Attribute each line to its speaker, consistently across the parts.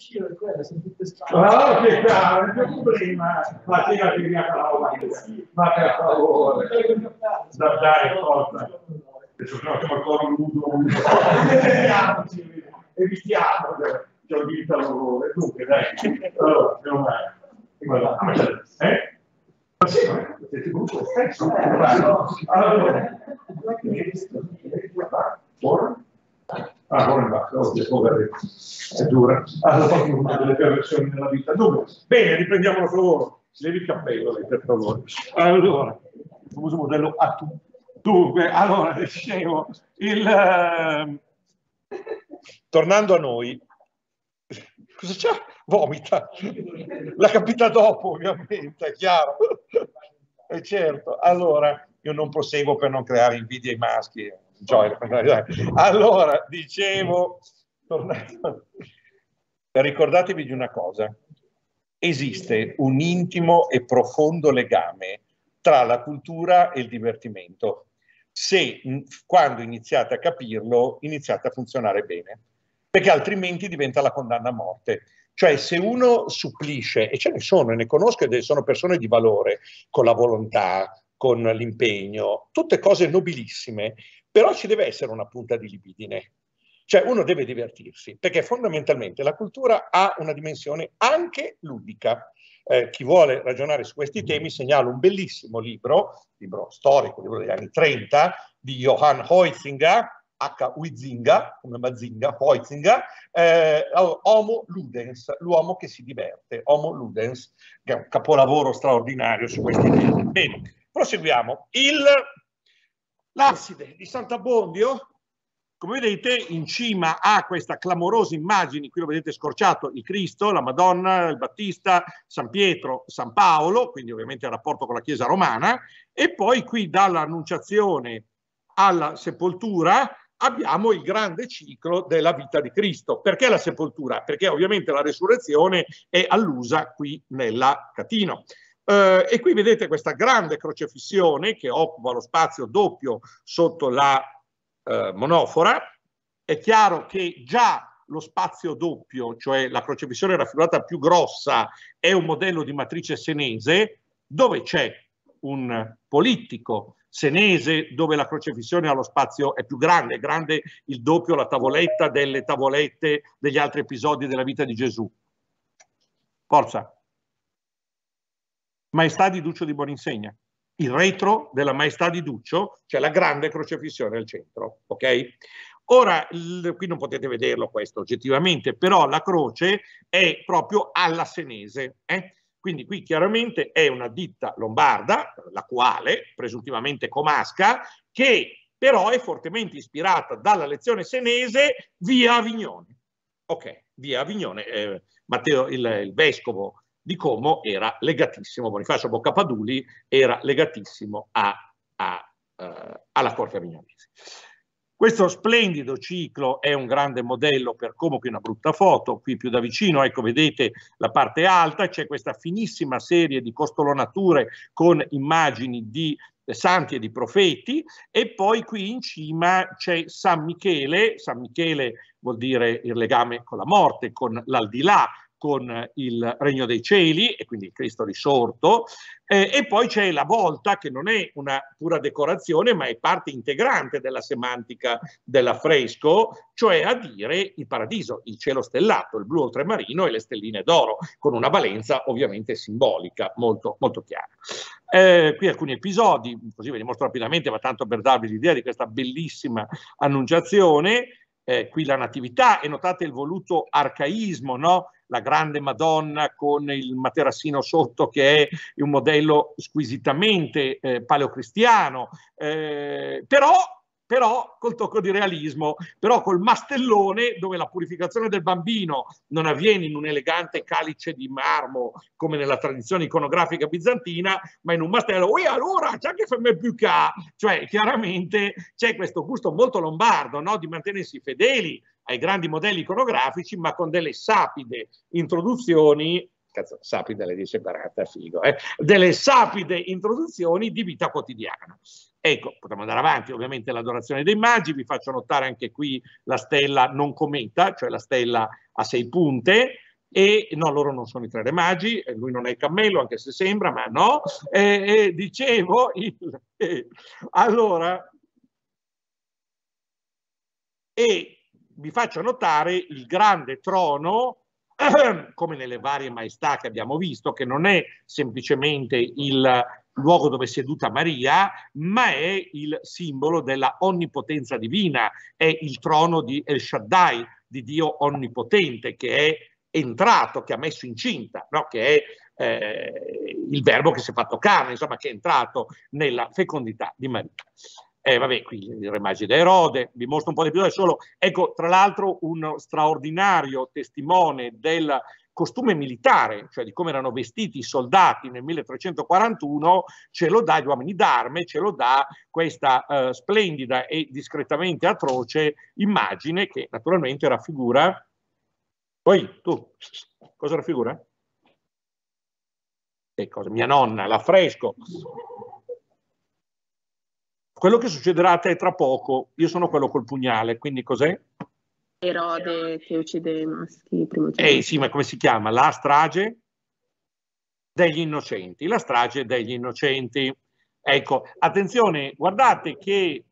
Speaker 1: vicino e quella sono tutte strane. Ah, che caro, che problema! Ma te la prima parola, ma per favore, da dare forza. Adesso però c'è ancora un nudo, evitiamo, ci ho vinto l'orrore. Dunque, dai, allora, andiamo avanti. Guarda, ah, eh? Ma sì, ma siete brutto, stesso. Allora, allora, allora, allora, allora, allora, allora, allora, allora, Ah, non oggi è povero, è dura. Ha allora, fatto una delle perversioni nella vita. Dunque, bene, riprendiamo per favore. Levi il cappello, lei, per favore. Allora, il famoso modello a tu. Dunque, allora, dicevo, il, ehm, tornando a noi, cosa c'è? Vomita. La capita dopo, ovviamente, è chiaro. E certo, allora, io non proseguo per non creare invidia ai maschi, Joy, allora, dicevo, ricordatevi di una cosa, esiste un intimo e profondo legame tra la cultura e il divertimento. Se quando iniziate a capirlo, iniziate a funzionare bene, perché altrimenti diventa la condanna a morte. Cioè se uno supplisce, e ce ne sono, e ne conosco, e sono persone di valore, con la volontà, con l'impegno, tutte cose nobilissime, però ci deve essere una punta di libidine, cioè uno deve divertirsi, perché fondamentalmente la cultura ha una dimensione anche ludica. Eh, chi vuole ragionare su questi temi segnalo un bellissimo libro, libro storico, libro degli anni 30, di Johann Heutzinger, H. Huizinga, come Mazinga, Hoizinga, eh, Homo Ludens, l'uomo che si diverte, Homo Ludens, che è un capolavoro straordinario su questi temi. Bene, proseguiamo. Il L'abside di Sant'Abbondio, come vedete, in cima a questa clamorosa immagine, qui lo vedete scorciato, il Cristo, la Madonna, il Battista, San Pietro, San Paolo, quindi ovviamente il rapporto con la Chiesa romana, e poi qui dall'annunciazione alla sepoltura abbiamo il grande ciclo della vita di Cristo. Perché la sepoltura? Perché ovviamente la resurrezione è allusa qui nella catino. Eh, e qui vedete questa grande crocefissione che occupa lo spazio doppio sotto la eh, monofora. È chiaro che già lo spazio doppio, cioè la crocefissione raffigurata più grossa, è un modello di matrice senese dove c'è un politico senese dove la crocefissione allo spazio è più grande, è grande il doppio la tavoletta delle tavolette degli altri episodi della vita di Gesù. Forza. Maestà di Duccio di Boninsegna. Il retro della Maestà di Duccio, cioè la grande crocefissione al centro. Ok? Ora, il, qui non potete vederlo questo oggettivamente, però la croce è proprio alla senese. Eh? Quindi qui chiaramente è una ditta lombarda, la quale, presuntivamente comasca, che però è fortemente ispirata dalla lezione senese via Avignone. Ok, via Avignone, eh, Matteo, il, il vescovo di Como era legatissimo, Bonifacio Boccapaduli era legatissimo a, a, uh, alla corte avignonese. Questo splendido ciclo è un grande modello per Como, qui una brutta foto, qui più da vicino, ecco vedete la parte alta, c'è questa finissima serie di costolonature con immagini di santi e di profeti e poi qui in cima c'è San Michele, San Michele vuol dire il legame con la morte, con l'aldilà, con il regno dei cieli e quindi il Cristo risorto eh, e poi c'è la volta che non è una pura decorazione ma è parte integrante della semantica dell'affresco, cioè a dire il paradiso, il cielo stellato, il blu oltremarino e le stelline d'oro con una valenza ovviamente simbolica molto, molto chiara. Eh, qui alcuni episodi, così ve li mostro rapidamente ma tanto per darvi l'idea di questa bellissima annunciazione. Eh, qui la natività e notate il voluto arcaismo, no? la grande Madonna con il materassino sotto che è un modello squisitamente eh, paleocristiano, eh, però però col tocco di realismo, però col mastellone dove la purificazione del bambino non avviene in un elegante calice di marmo come nella tradizione iconografica bizantina, ma in un mastello, e allora c'è anche Femmebuca, cioè chiaramente c'è questo gusto molto lombardo no? di mantenersi fedeli ai grandi modelli iconografici, ma con delle sapide introduzioni cazzo, sapide le dice barata, figo, eh? delle sapide introduzioni di vita quotidiana. Ecco, potremmo andare avanti, ovviamente l'adorazione dei magi, vi faccio notare anche qui la stella non cometa, cioè la stella a sei punte, e no, loro non sono i tre re magi, eh, lui non è il cammello, anche se sembra, ma no, e, eh, e eh, dicevo, il, e, allora, e vi faccio notare il grande trono come nelle varie maestà che abbiamo visto, che non è semplicemente il luogo dove è seduta Maria, ma è il simbolo della onnipotenza divina, è il trono di El Shaddai, di Dio onnipotente, che è entrato, che ha messo incinta, no? che è eh, il verbo che si è fatto carne, insomma, che è entrato nella fecondità di Maria eh, vabbè, qui il Remagio di Erode, vi mostro un po' di più da solo. Ecco, tra l'altro, uno straordinario testimone del costume militare, cioè di come erano vestiti i soldati nel 1341, ce lo dà gli uomini d'arme, ce lo dà questa eh, splendida e discretamente atroce immagine che naturalmente raffigura. Poi tu, cosa raffigura? Che cosa? Mia nonna, l'affresco. Quello che succederà a te tra poco, io sono quello col pugnale, quindi cos'è? Erode che uccide i maschi primogeniti. Eh sì, ma come si chiama? La strage degli innocenti. La strage degli innocenti. Ecco, attenzione, guardate che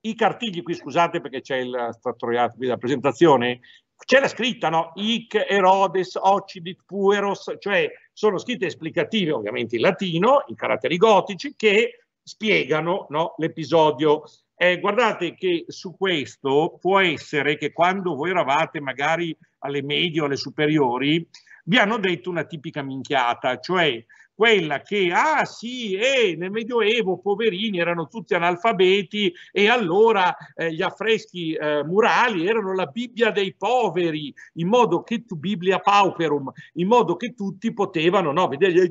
Speaker 1: i cartigli qui, scusate perché c'è il stratroiato qui della presentazione, c'è la scritta, no? Ic, Erodes, Occidit, Pueros, cioè sono scritte esplicative ovviamente in latino, in caratteri gotici, che spiegano no, l'episodio. Eh, guardate che su questo può essere che quando voi eravate magari alle medie o alle superiori vi hanno detto una tipica minchiata, cioè quella che, ah sì, eh, nel Medioevo poverini erano tutti analfabeti e allora eh, gli affreschi eh, murali erano la Bibbia dei poveri, in modo che tu, Biblia pauperum, in modo che tutti potevano no, vedere,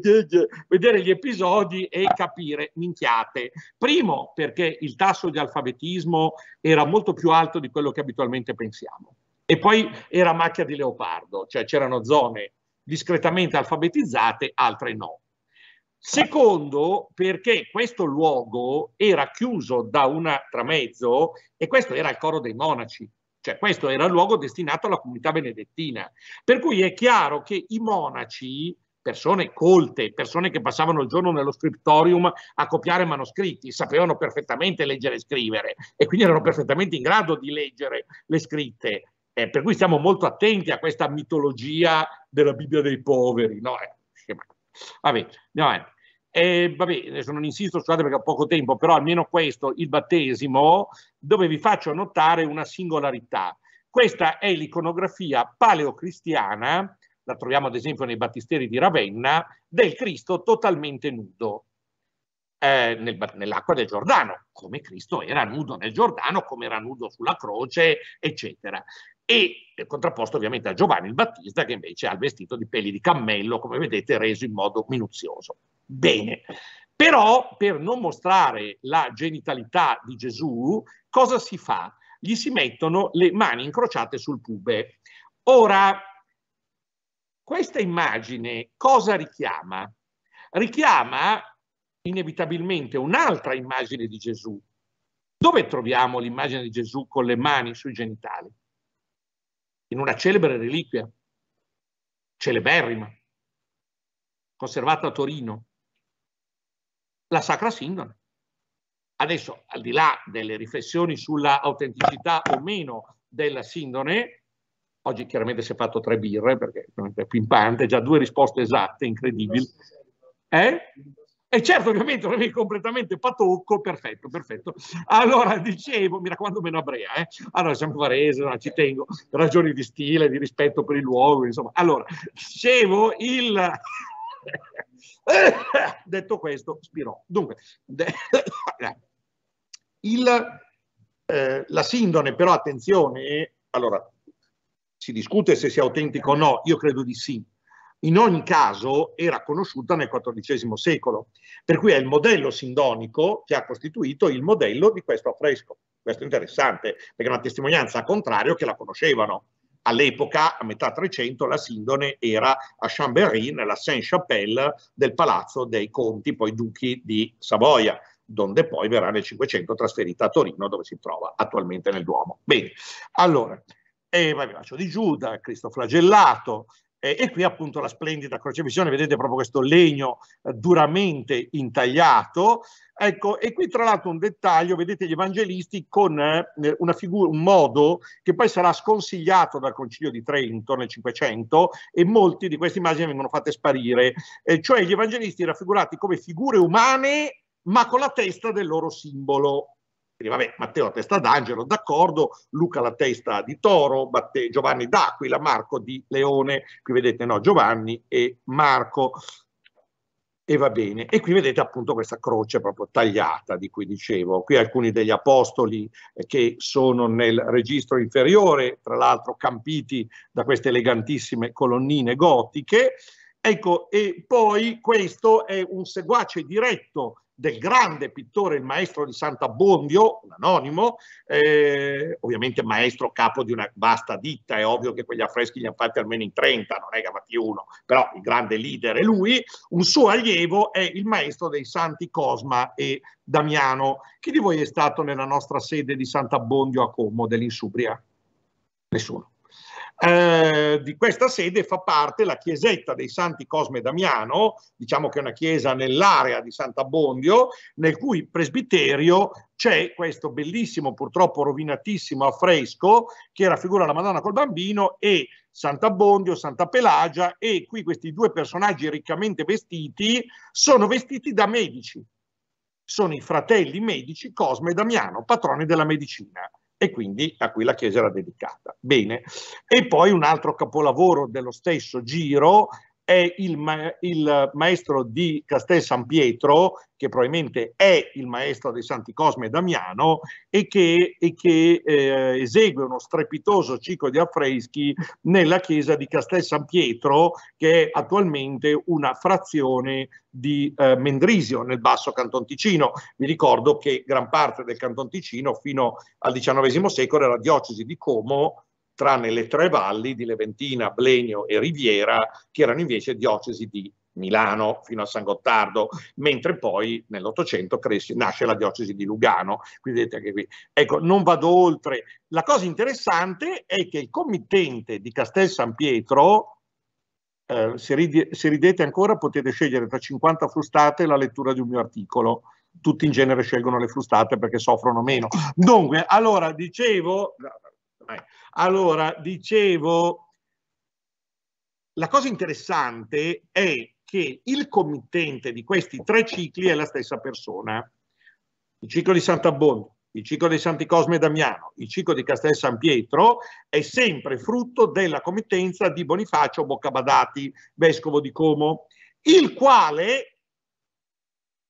Speaker 1: vedere, gli episodi e capire minchiate. Primo, perché il tasso di alfabetismo era molto più alto di quello che abitualmente pensiamo. E poi era macchia di leopardo, cioè c'erano zone discretamente alfabetizzate, altre no. Secondo, perché questo luogo era chiuso da un tramezzo e questo era il coro dei monaci, cioè questo era il luogo destinato alla comunità benedettina. Per cui è chiaro che i monaci, persone colte, persone che passavano il giorno nello scriptorium a copiare manoscritti, sapevano perfettamente leggere e scrivere e quindi erano perfettamente in grado di leggere le scritte. Eh, per cui stiamo molto attenti a questa mitologia della Bibbia dei poveri. No? Eh, vabbè, andiamo avanti. Eh. E vabbè, adesso non insisto, scusate perché ho poco tempo, però almeno questo, il battesimo, dove vi faccio notare una singolarità. Questa è l'iconografia paleocristiana, la troviamo ad esempio nei battisteri di Ravenna, del Cristo totalmente nudo eh, nel, nell'acqua del Giordano, come Cristo era nudo nel Giordano, come era nudo sulla croce, eccetera e contrapposto ovviamente a Giovanni il Battista che invece ha il vestito di peli di cammello, come vedete reso in modo minuzioso. Bene, però per non mostrare la genitalità di Gesù, cosa si fa? Gli si mettono le mani incrociate sul pube. Ora, questa immagine cosa richiama? Richiama inevitabilmente un'altra immagine di Gesù. Dove troviamo l'immagine di Gesù con le mani sui genitali? in una celebre reliquia, celeberrima, conservata a Torino, la Sacra Sindone. Adesso, al di là delle riflessioni sulla autenticità o meno della Sindone, oggi chiaramente si è fatto tre birre perché è pimpante, già due risposte esatte, incredibili. Eh? E eh, certo, ovviamente, non è completamente patocco, perfetto, perfetto. Allora, dicevo, mi raccomando meno a Brea, eh? Allora, siamo Varese, no, ci tengo, ragioni di stile, di rispetto per il luogo, insomma. Allora, dicevo, il... Detto questo, spirò. Dunque, de... il, eh, la sindone, però, attenzione, allora, si discute se sia autentico o no, io credo di sì, in ogni caso era conosciuta nel XIV secolo, per cui è il modello sindonico che ha costituito il modello di questo affresco. Questo è interessante, perché è una testimonianza a contrario che la conoscevano. All'epoca, a metà 300, la Sindone era a Chambéry, nella Sainte-Chapelle del palazzo dei conti, poi duchi di Savoia, dove poi verrà nel 500 trasferita a Torino, dove si trova attualmente nel Duomo. Bene, allora, eh, Babilaccio di Giuda, Cristo flagellato, eh, e qui appunto la splendida crocevisione, vedete proprio questo legno eh, duramente intagliato. Ecco, e qui tra l'altro un dettaglio, vedete gli evangelisti con eh, una figura, un modo che poi sarà sconsigliato dal Concilio di Trento nel 500 e molti di queste immagini vengono fatte sparire, eh, cioè gli evangelisti raffigurati come figure umane ma con la testa del loro simbolo. Quindi vabbè, Matteo la testa d'angelo, d'accordo, Luca la testa di toro, Matteo, Giovanni d'aquila, Marco di leone, qui vedete no, Giovanni e Marco. E va bene, e qui vedete appunto questa croce proprio tagliata di cui dicevo. Qui alcuni degli apostoli eh, che sono nel registro inferiore, tra l'altro campiti da queste elegantissime colonnine gotiche. Ecco, e poi questo è un seguace diretto del grande pittore, il maestro di Sant'Abbondio, un anonimo, eh, ovviamente maestro capo di una vasta ditta, è ovvio che quegli affreschi li ha fatti almeno in 30, non è che ha fatti uno, però il grande leader è lui, un suo allievo è il maestro dei santi Cosma e Damiano. Chi di voi è stato nella nostra sede di Sant'Abbondio a Como dell'Insubria? Nessuno. Eh, di questa sede fa parte la chiesetta dei Santi Cosme e Damiano, diciamo che è una chiesa nell'area di Sant'Abbondio, nel cui presbiterio c'è questo bellissimo, purtroppo rovinatissimo affresco che raffigura la Madonna col bambino e Sant'Abbondio, Santa Pelagia e qui questi due personaggi riccamente vestiti sono vestiti da medici, sono i fratelli medici Cosme e Damiano, patroni della medicina e quindi a cui la chiesa era dedicata. Bene, e poi un altro capolavoro dello stesso giro è il, ma- il maestro di Castel San Pietro, che probabilmente è il maestro dei Santi Cosme e Damiano, e che, e che eh, esegue uno strepitoso ciclo di affreschi nella chiesa di Castel San Pietro, che è attualmente una frazione di eh, Mendrisio nel basso Canton Ticino. Vi ricordo che gran parte del Canton Ticino fino al XIX secolo era diocesi di Como, tranne le tre valli di Leventina, Blenio e Riviera, che erano invece diocesi di Milano fino a San Gottardo, mentre poi nell'Ottocento nasce la diocesi di Lugano. Quindi vedete anche qui. Ecco, non vado oltre. La cosa interessante è che il committente di Castel San Pietro, eh, se, ride, se ridete ancora potete scegliere tra 50 frustate la lettura di un mio articolo. Tutti in genere scelgono le frustate perché soffrono meno. Dunque, allora dicevo, allora, dicevo, la cosa interessante è che il committente di questi tre cicli è la stessa persona. Il ciclo di Sant'Abbondo, il ciclo dei Santi Cosme e Damiano, il ciclo di Castel San Pietro è sempre frutto della committenza di Bonifacio Boccabadati, vescovo di Como, il quale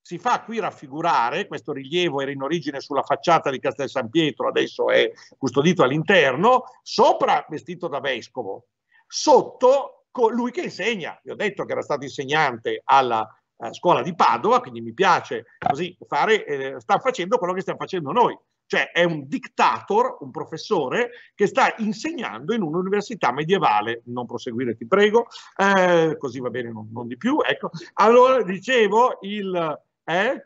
Speaker 1: si fa qui raffigurare, questo rilievo era in origine sulla facciata di Castel San Pietro, adesso è custodito all'interno, sopra vestito da vescovo, sotto lui che insegna, vi ho detto che era stato insegnante alla eh, scuola di Padova, quindi mi piace così fare, eh, sta facendo quello che stiamo facendo noi, cioè è un dictator, un professore che sta insegnando in un'università medievale, non proseguire ti prego, eh, così va bene, non, non, di più, ecco. Allora dicevo il... Eh?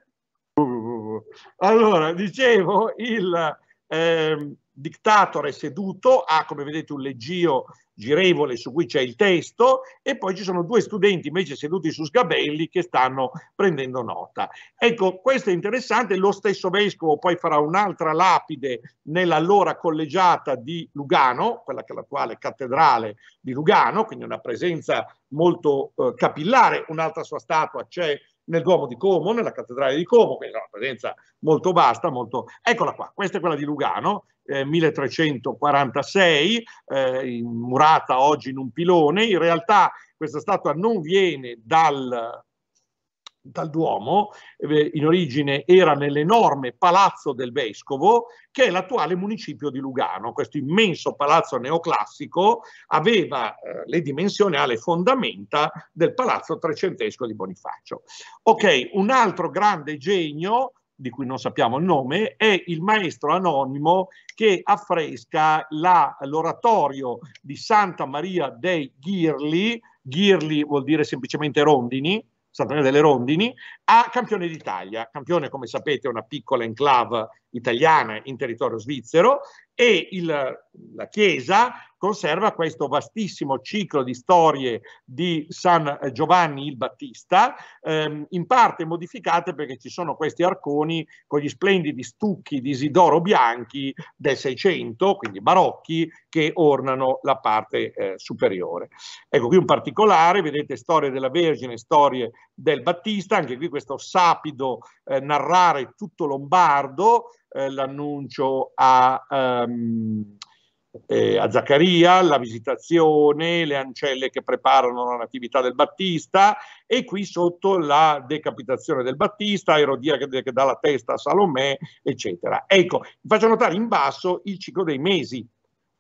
Speaker 1: Allora, dicevo, il eh, dictator seduto, ha come vedete un leggio girevole su cui c'è il testo e poi ci sono due studenti invece seduti su sgabelli che stanno prendendo nota. Ecco, questo è interessante, lo stesso vescovo poi farà un'altra lapide nell'allora collegiata di Lugano, quella che è l'attuale cattedrale di Lugano, quindi una presenza molto eh, capillare, un'altra sua statua c'è nel Duomo di Como, nella cattedrale di Como, quindi una presenza molto vasta, molto... Eccola qua, questa è quella di Lugano, eh, 1346, eh, murata oggi in un pilone, in realtà questa statua non viene dal dal Duomo, eh, in origine era nell'enorme palazzo del vescovo, che è l'attuale municipio di Lugano. Questo immenso palazzo neoclassico aveva eh, le dimensioni, ha le fondamenta del palazzo trecentesco di Bonifacio. Ok, un altro grande genio di cui non sappiamo il nome, è il maestro anonimo che affresca la, l'oratorio di Santa Maria dei Ghirli, Ghirli vuol dire semplicemente rondini, saltare delle rondini a Campione d'Italia. Campione, come sapete, è una piccola enclave italiana in territorio svizzero e il, la chiesa conserva questo vastissimo ciclo di storie di San Giovanni il Battista, ehm, in parte modificate perché ci sono questi arconi con gli splendidi stucchi di Isidoro Bianchi del Seicento, quindi barocchi, che ornano la parte eh, superiore. Ecco qui un particolare, vedete storie della Vergine, storie del Battista, anche qui questo sapido eh, narrare tutto lombardo, eh, l'annuncio a, um, eh, a, Zaccaria, la visitazione, le ancelle che preparano la natività del Battista e qui sotto la decapitazione del Battista, Erodia che, che dà la testa a Salomè, eccetera. Ecco, faccio notare in basso il ciclo dei mesi,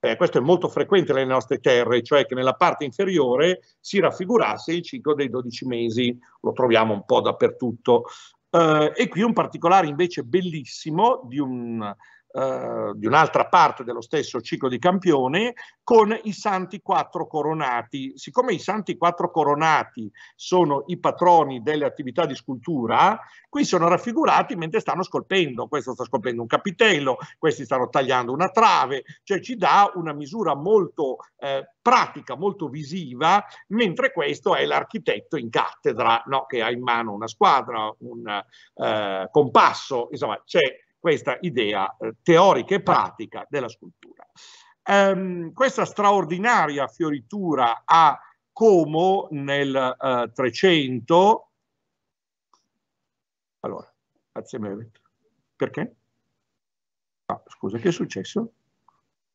Speaker 1: eh, questo è molto frequente nelle nostre terre, cioè che nella parte inferiore si raffigurasse il ciclo dei 12 mesi, lo troviamo un po' dappertutto. Eh, e qui un particolare invece bellissimo di un eh, di un'altra parte dello stesso ciclo di campione con i Santi Quattro Coronati. Siccome i Santi Quattro Coronati sono i patroni delle attività di scultura, qui sono raffigurati mentre stanno scolpendo. Questo sta scolpendo un capitello, questi stanno tagliando una trave, cioè ci dà una misura molto eh, pratica, molto visiva, mentre questo è l'architetto in cattedra no? che ha in mano una squadra, un eh, compasso, insomma c'è questa idea eh, teorica e pratica della scultura. Ehm, questa straordinaria fioritura a Como nel eh, 300, allora, perché? Ah, scusa, che è successo?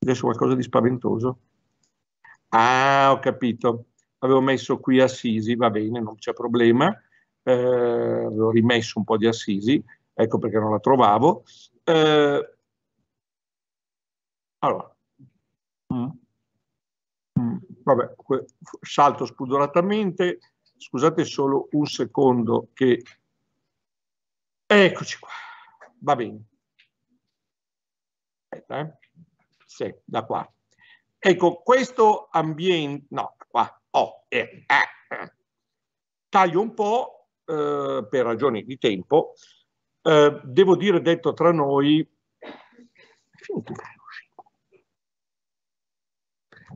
Speaker 1: Adesso qualcosa di spaventoso. Ah, ho capito. Avevo messo qui Assisi, va bene, non c'è problema. Eh, avevo rimesso un po' di Assisi ecco perché non la trovavo. Eh, allora, mm. Mm. Vabbè, salto spudoratamente, scusate solo un secondo che... Eccoci qua, va bene. Aspetta, eh. Sì, da qua. Ecco, questo ambiente... No, qua. Oh, eh, eh. eh. Taglio un po' eh, per ragioni di tempo eh, devo dire detto tra noi,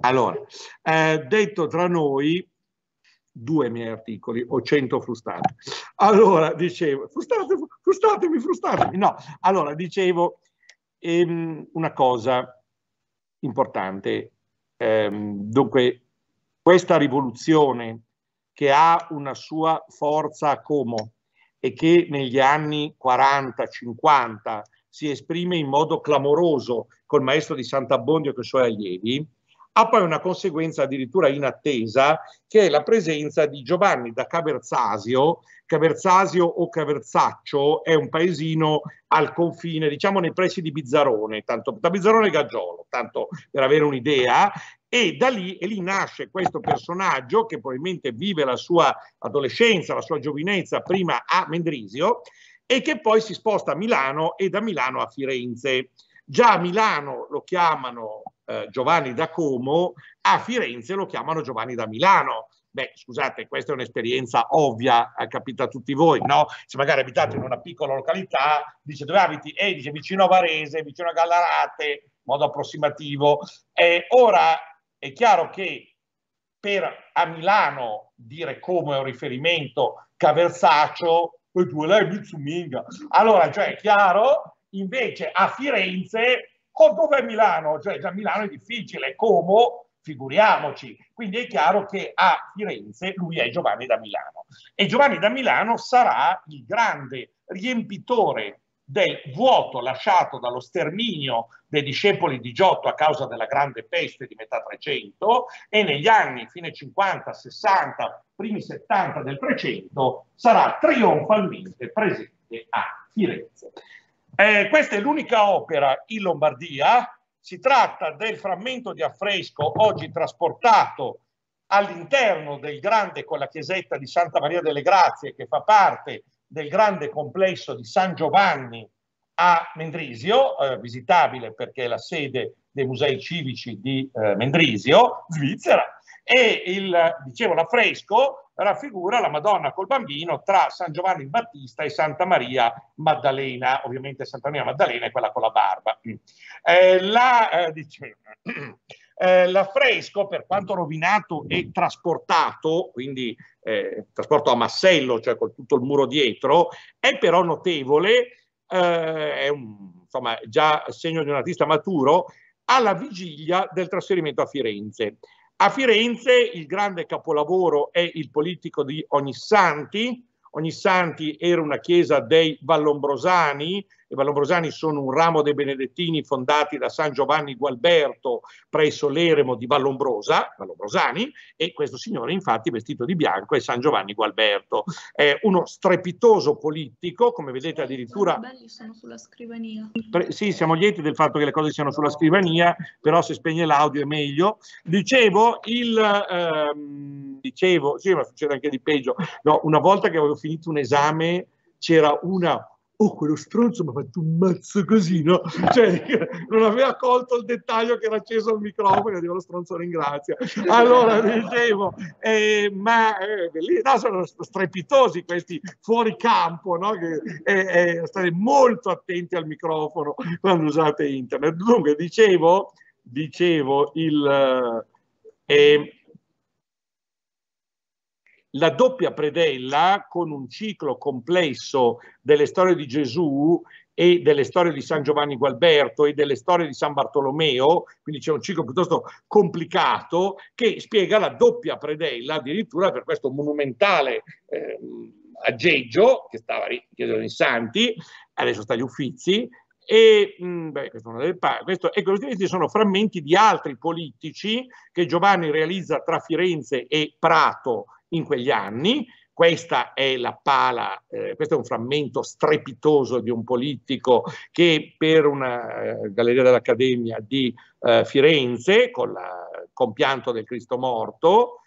Speaker 1: Allora, eh, detto tra noi, due miei articoli, o cento frustate. Allora, dicevo, frustate, frustatemi, frustatemi. No, allora, dicevo ehm, una cosa importante. Ehm, dunque, questa rivoluzione che ha una sua forza a Como, e che negli anni 40-50 si esprime in modo clamoroso col maestro di Sant'Abbondio e con i suoi allievi, ha poi una conseguenza addirittura inattesa, che è la presenza di Giovanni da Caverzasio. Caverzasio o Caverzaccio è un paesino al confine, diciamo nei pressi di Bizzarone, tanto, da Bizzarone e Gaggiolo, tanto per avere un'idea, e da lì, e lì nasce questo personaggio che probabilmente vive la sua adolescenza, la sua giovinezza prima a Mendrisio e che poi si sposta a Milano e da Milano a Firenze. Già a Milano lo chiamano eh, Giovanni da Como, a Firenze lo chiamano Giovanni da Milano. Beh, scusate, questa è un'esperienza ovvia, capita a tutti voi, no? Se magari abitate in una piccola località, dice dove abiti? E eh, dice vicino a Varese, vicino a Gallarate, modo approssimativo. Eh, ora è chiaro che per a Milano dire come un riferimento Caversaccio e tu lei Mitsuminga. Allora, cioè, è chiaro, invece a Firenze, oh, dove è Milano? Cioè, già Milano è difficile, Como, figuriamoci. Quindi è chiaro che a Firenze lui è Giovanni da Milano. E Giovanni da Milano sarà il grande riempitore del vuoto lasciato dallo sterminio dei discepoli di Giotto a causa della grande peste di metà 300 e negli anni fine 50, 60, primi 70 del 300 sarà trionfalmente presente a Firenze. Eh, questa è l'unica opera in Lombardia, si tratta del frammento di affresco oggi trasportato all'interno del grande con la chiesetta di Santa Maria delle Grazie che fa parte del grande complesso di San Giovanni a Mendrisio, eh, visitabile perché è la sede dei musei civici di eh, Mendrisio, Svizzera, e il, dicevo, l'affresco raffigura la Madonna col bambino tra San Giovanni il Battista e Santa Maria Maddalena, ovviamente Santa Maria Maddalena è quella con la barba. Eh, la, eh, dicevo, Eh, l'affresco, per quanto rovinato e trasportato, quindi eh, trasporto a massello, cioè con tutto il muro dietro, è però notevole, eh, è un, insomma, già segno di un artista maturo, alla vigilia del trasferimento a Firenze. A Firenze il grande capolavoro è il politico di Ognissanti. Ognissanti era una chiesa dei Vallombrosani, e Vallombrosani sono un ramo dei benedettini fondati da San Giovanni Gualberto presso l'eremo di Vallombrosa, Vallombrosani, e questo signore infatti vestito di bianco è San Giovanni Gualberto. È uno strepitoso politico, come vedete eh, addirittura... belli sono sulla scrivania. sì, siamo lieti del fatto che le cose siano sulla scrivania, però se spegne l'audio è meglio. Dicevo, il... Ehm, dicevo, sì, ma succede anche di peggio. No, una volta che avevo finito un esame c'era una oh quello stronzo mi ha fatto un mazzo così, no? Cioè, non aveva colto il dettaglio che era acceso il microfono e dico lo stronzo ringrazia. Allora, dicevo, eh, ma eh, no, sono strepitosi questi fuori campo, no? Che, eh, eh state molto attenti al microfono quando usate internet. Dunque, dicevo, dicevo, il... Eh, la doppia predella con un ciclo complesso delle storie di Gesù e delle storie di San Giovanni Gualberto e delle storie di San Bartolomeo, quindi c'è un ciclo piuttosto complicato che spiega la doppia predella addirittura per questo monumentale eh, aggeggio che stava lì dietro i Santi, adesso sta agli Uffizi, e mh, mm, beh, questo, ecco, questi sono frammenti di altri politici che Giovanni realizza tra Firenze e Prato in quegli anni. Questa è la pala, eh, questo è un frammento strepitoso di un politico che per una eh, galleria dell'Accademia di eh, Firenze, con il compianto del Cristo morto,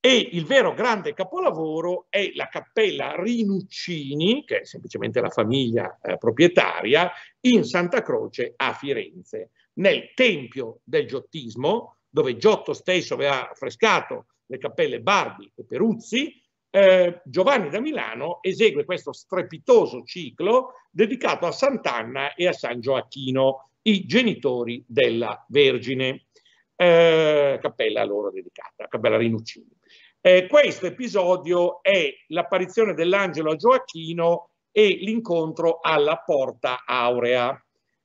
Speaker 1: e il vero grande capolavoro è la cappella Rinuccini, che è semplicemente la famiglia eh, proprietaria, in Santa Croce a Firenze, nel tempio del giottismo, dove Giotto stesso aveva affrescato le cappelle Barbi e Peruzzi, eh, Giovanni da Milano esegue questo strepitoso ciclo dedicato a Sant'Anna e a San Gioacchino, i genitori della Vergine, eh, cappella loro dedicata, cappella Rinuccini. Eh, questo episodio è l'apparizione dell'angelo a Gioacchino e l'incontro alla Porta Aurea.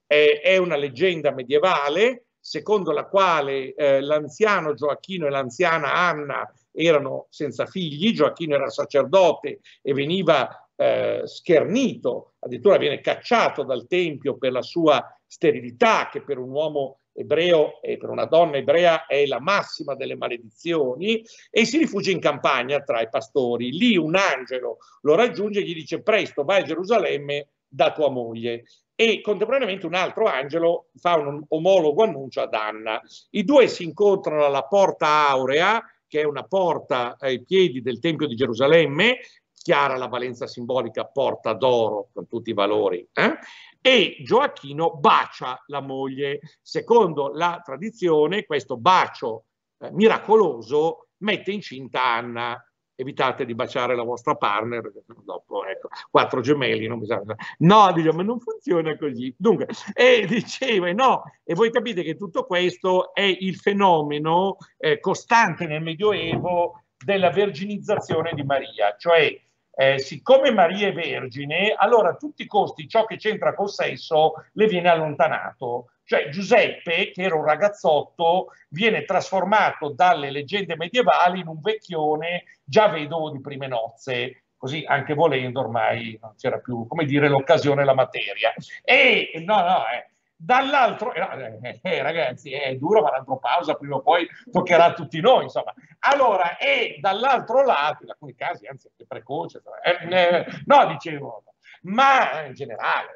Speaker 1: Eh, è una leggenda medievale secondo la quale eh, l'anziano Gioacchino e l'anziana Anna erano senza figli, Gioacchino era sacerdote e veniva eh, schernito, addirittura viene cacciato dal Tempio per la sua sterilità, che per un uomo ebreo e per una donna ebrea è la massima delle maledizioni, e si rifugia in campagna tra i pastori. Lì un angelo lo raggiunge e gli dice presto vai a Gerusalemme da tua moglie e contemporaneamente un altro angelo fa un omologo annuncio ad Anna. I due si incontrano alla Porta Aurea, che è una porta ai piedi del Tempio di Gerusalemme, chiara la valenza simbolica porta d'oro con tutti i valori, eh? e Gioacchino bacia la moglie. Secondo la tradizione, questo bacio eh, miracoloso mette incinta Anna evitate di baciare la vostra partner, dopo ecco, quattro gemelli, non bisogna... No, diciamo, non funziona così. Dunque, e diceva, no, e voi capite che tutto questo è il fenomeno eh, costante nel Medioevo della verginizzazione di Maria, cioè eh, siccome Maria è vergine, allora a tutti i costi ciò che c'entra col sesso le viene allontanato. Cioè Giuseppe, che era un ragazzotto, viene trasformato dalle leggende medievali in un vecchione già vedovo di prime nozze, così anche volendo ormai non c'era più, come dire, l'occasione e la materia. E no, no, eh, dall'altro, eh, eh, eh, ragazzi, è duro ma l'antropausa prima o poi toccherà a tutti noi, insomma. Allora, e dall'altro lato, in alcuni casi, anzi, è precoce, eh, eh, no, dicevo, ma in generale,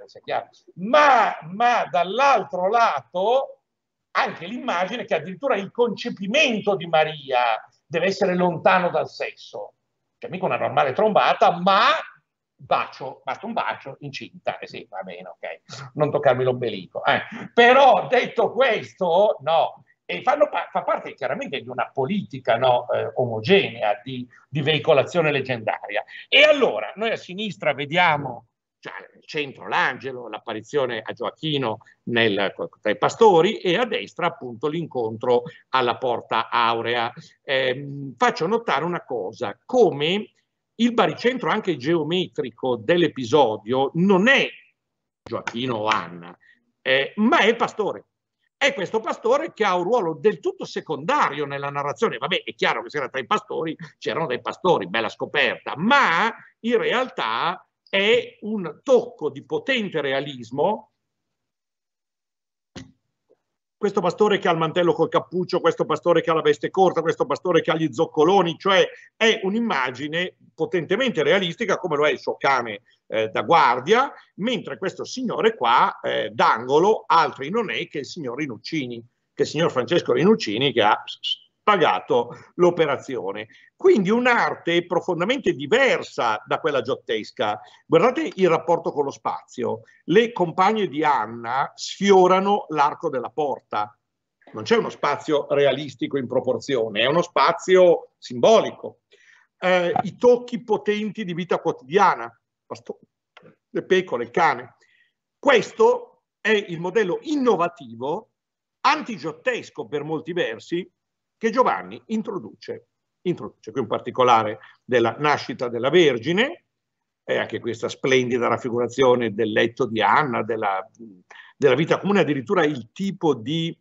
Speaker 1: ma, ma dall'altro lato anche l'immagine che addirittura il concepimento di Maria deve essere lontano dal sesso, cioè mica una normale trombata, ma bacio, bacio un bacio, incinta, eh sì, va bene, ok, non toccarmi l'ombelico. Eh. Però detto questo, no, e fanno, fa parte chiaramente di una politica no, eh, omogenea di, di, veicolazione leggendaria. E allora noi a sinistra vediamo cioè, nel centro l'angelo, l'apparizione a Gioacchino nel, tra i pastori e a destra appunto l'incontro alla porta aurea. Eh, faccio notare una cosa, come il baricentro anche geometrico dell'episodio non è Gioacchino o Anna, eh, ma è il pastore. È questo pastore che ha un ruolo del tutto secondario nella narrazione. Vabbè, è chiaro che se era tra i pastori c'erano dei pastori, bella scoperta, ma in realtà è un tocco di potente realismo questo pastore che ha il mantello col cappuccio, questo pastore che ha la veste corta, questo pastore che ha gli zoccoloni, cioè è un'immagine potentemente realistica come lo è il suo cane eh, da guardia, mentre questo signore qua eh, d'angolo altri non è che il signor Rinuccini, che è il signor Francesco Rinuccini che ha pagato l'operazione. Quindi un'arte profondamente diversa da quella giottesca. Guardate il rapporto con lo spazio. Le compagne di Anna sfiorano l'arco della porta. Non c'è uno spazio realistico in proporzione, è uno spazio simbolico. Eh, I tocchi potenti di vita quotidiana, le pecore, il cane. Questo è il modello innovativo, antigiottesco per molti versi, che Giovanni introduce introduce qui un particolare della nascita della Vergine, e eh, anche questa splendida raffigurazione del letto di Anna, della, della vita comune, addirittura il tipo di,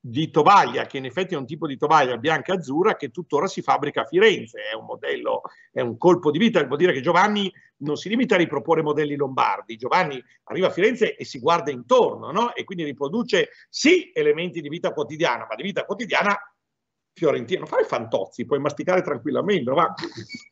Speaker 1: di, tovaglia, che in effetti è un tipo di tovaglia bianca-azzurra che tuttora si fabbrica a Firenze, è un modello, è un colpo di vita, vuol dire che Giovanni non si limita a riproporre modelli lombardi, Giovanni arriva a Firenze e si guarda intorno, no? e quindi riproduce sì elementi di vita quotidiana, ma di vita quotidiana fiorentino, fai fantozzi, puoi masticare tranquillamente, ma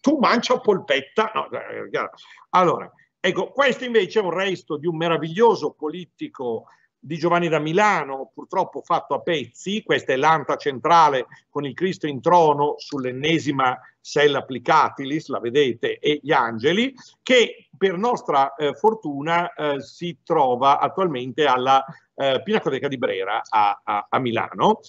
Speaker 1: tu mancia polpetta. No, eh, eh, allora, ecco, questo invece è un resto di un meraviglioso politico di Giovanni da Milano, purtroppo fatto a pezzi, questa è l'anta centrale con il Cristo in trono sull'ennesima sella applicatilis, la vedete, e gli angeli, che per nostra eh, fortuna eh, si trova attualmente alla eh, Pinacoteca di Brera a, a, a Milano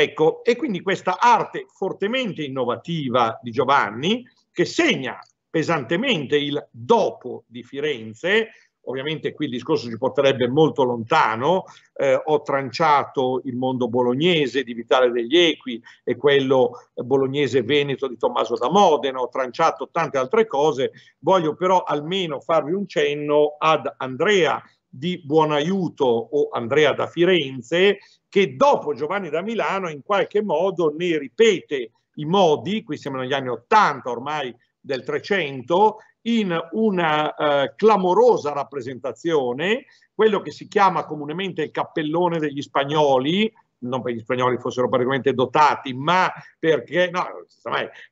Speaker 1: Ecco, e quindi questa arte fortemente innovativa di Giovanni, che segna pesantemente il dopo di Firenze, ovviamente qui il discorso ci porterebbe molto lontano, eh, ho tranciato il mondo bolognese di Vitale degli Equi e quello bolognese-veneto di Tommaso da Modena, ho tranciato tante altre cose, voglio però almeno farvi un cenno ad Andrea di Buonaiuto o Andrea da Firenze, che dopo Giovanni da Milano in qualche modo ne ripete i modi, qui siamo negli anni 80 ormai del 300, in una eh, clamorosa rappresentazione, quello che si chiama comunemente il cappellone degli spagnoli, non perché gli spagnoli fossero particolarmente dotati, ma perché, no,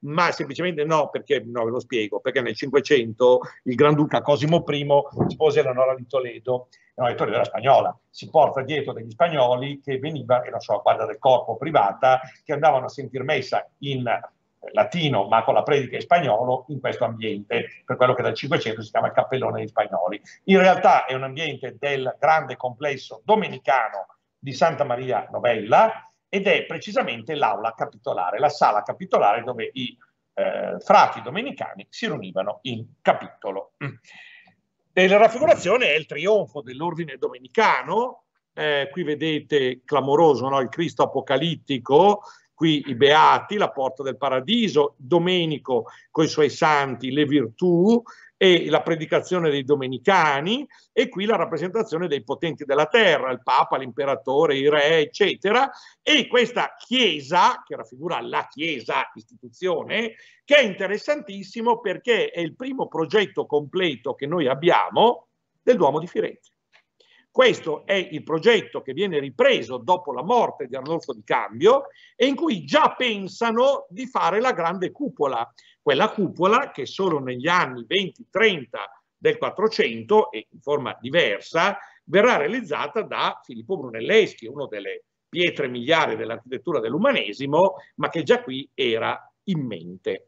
Speaker 1: ma semplicemente no, perché, no, ve lo spiego, perché nel 500 il Granduca Cosimo I spose Eleonora di Toledo, Eleonora di Toledo era spagnola, si porta dietro degli spagnoli che veniva, era la sua guardia del corpo privata, che andavano a sentir messa in latino, ma con la predica in spagnolo, in questo ambiente, per quello che dal 500 si chiama il cappellone degli spagnoli. In realtà è un ambiente del grande complesso domenicano di Santa Maria Novella ed è precisamente l'aula capitolare, la sala capitolare dove i eh, frati domenicani si riunivano in capitolo. Mm. E la raffigurazione è il trionfo dell'ordine domenicano, eh, qui vedete clamoroso no? il Cristo apocalittico, qui i beati, la porta del paradiso, Domenico con i suoi santi, le virtù, e la predicazione dei domenicani e qui la rappresentazione dei potenti della terra, il Papa, l'imperatore, i re, eccetera, e questa Chiesa, che raffigura la Chiesa istituzione, che è interessantissimo perché è il primo progetto completo che noi abbiamo del Duomo di Firenze. Questo è il progetto che viene ripreso dopo la morte di Arnolfo di Cambio e in cui già pensano di fare la grande cupola quella cupola che solo negli anni 20-30 del 400 e in forma diversa verrà realizzata da Filippo Brunelleschi, uno delle pietre miliari dell'architettura dell'umanesimo, ma che già qui era in mente.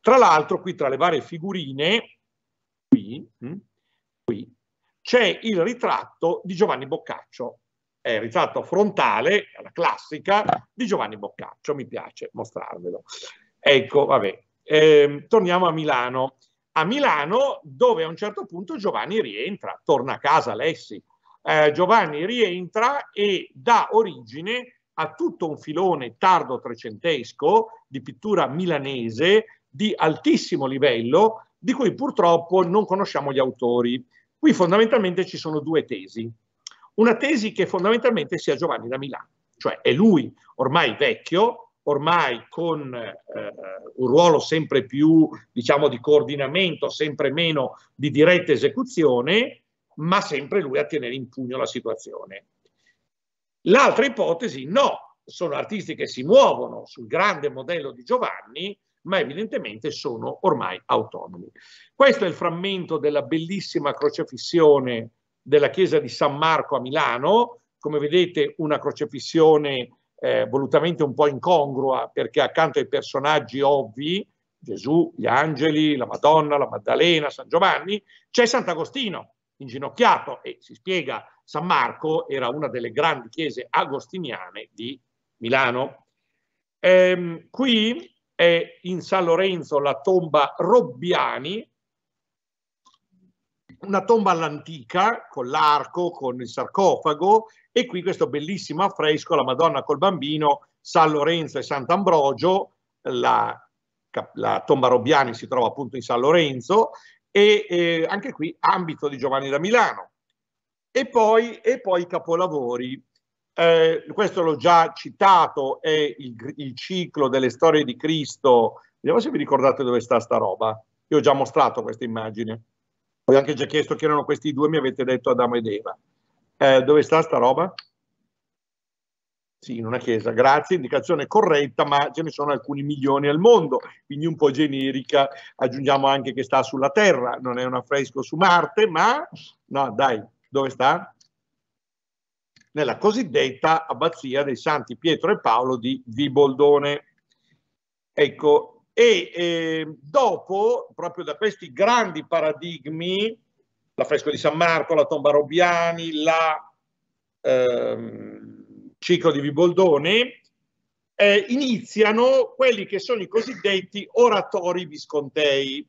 Speaker 1: Tra l'altro qui tra le varie figurine, qui, hm, qui c'è il ritratto di Giovanni Boccaccio, è il ritratto frontale, la classica, di Giovanni Boccaccio, mi piace mostrarvelo. Ecco, vabbè, eh, torniamo a Milano. A Milano, dove a un certo punto Giovanni rientra, torna a casa Alessi. Eh, Giovanni rientra e dà origine a tutto un filone tardo trecentesco di pittura milanese di altissimo livello, di cui purtroppo non conosciamo gli autori. Qui fondamentalmente ci sono due tesi. Una tesi che fondamentalmente sia Giovanni da Milano, cioè è lui ormai vecchio, ormai con eh, un ruolo sempre più diciamo, di coordinamento, sempre meno di diretta esecuzione, ma sempre lui a tenere in pugno la situazione. L'altra ipotesi, no, sono artisti che si muovono sul grande modello di Giovanni, ma evidentemente sono ormai autonomi. Questo è il frammento della bellissima crocefissione della chiesa di San Marco a Milano, come vedete una crocefissione eh, volutamente un po' incongrua, perché accanto ai personaggi ovvi, Gesù, gli angeli, la Madonna, la Maddalena, San Giovanni, c'è Sant'Agostino inginocchiato e si spiega, San Marco era una delle grandi chiese agostiniane di Milano. Ehm, qui è in San Lorenzo la tomba Robbiani, una tomba all'antica con l'arco, con il sarcofago e qui questo bellissimo affresco, la Madonna col bambino, San Lorenzo e Sant'Ambrogio, la, la tomba Robbiani si trova appunto in San Lorenzo e eh, anche qui ambito di Giovanni da Milano. E poi, e poi i capolavori. Eh, questo l'ho già citato, è il, il, ciclo delle storie di Cristo. Vediamo se vi ricordate dove sta sta roba. Io ho già mostrato questa immagine ho anche già chiesto chi erano questi due, mi avete detto Adamo ed Eva. Eh, dove sta sta roba? Sì, in una chiesa. Grazie, indicazione corretta, ma ce ne sono alcuni milioni al mondo, quindi un po' generica. Aggiungiamo anche che sta sulla Terra, non è un affresco su Marte, ma no, dai, dove sta? Nella cosiddetta abbazia dei Santi Pietro e Paolo di Viboldone. Ecco, e eh, dopo, proprio da questi grandi paradigmi, la l'affresco di San Marco, la tomba Robbiani, il ehm, ciclo di Viboldone, eh, iniziano quelli che sono i cosiddetti oratori viscontei.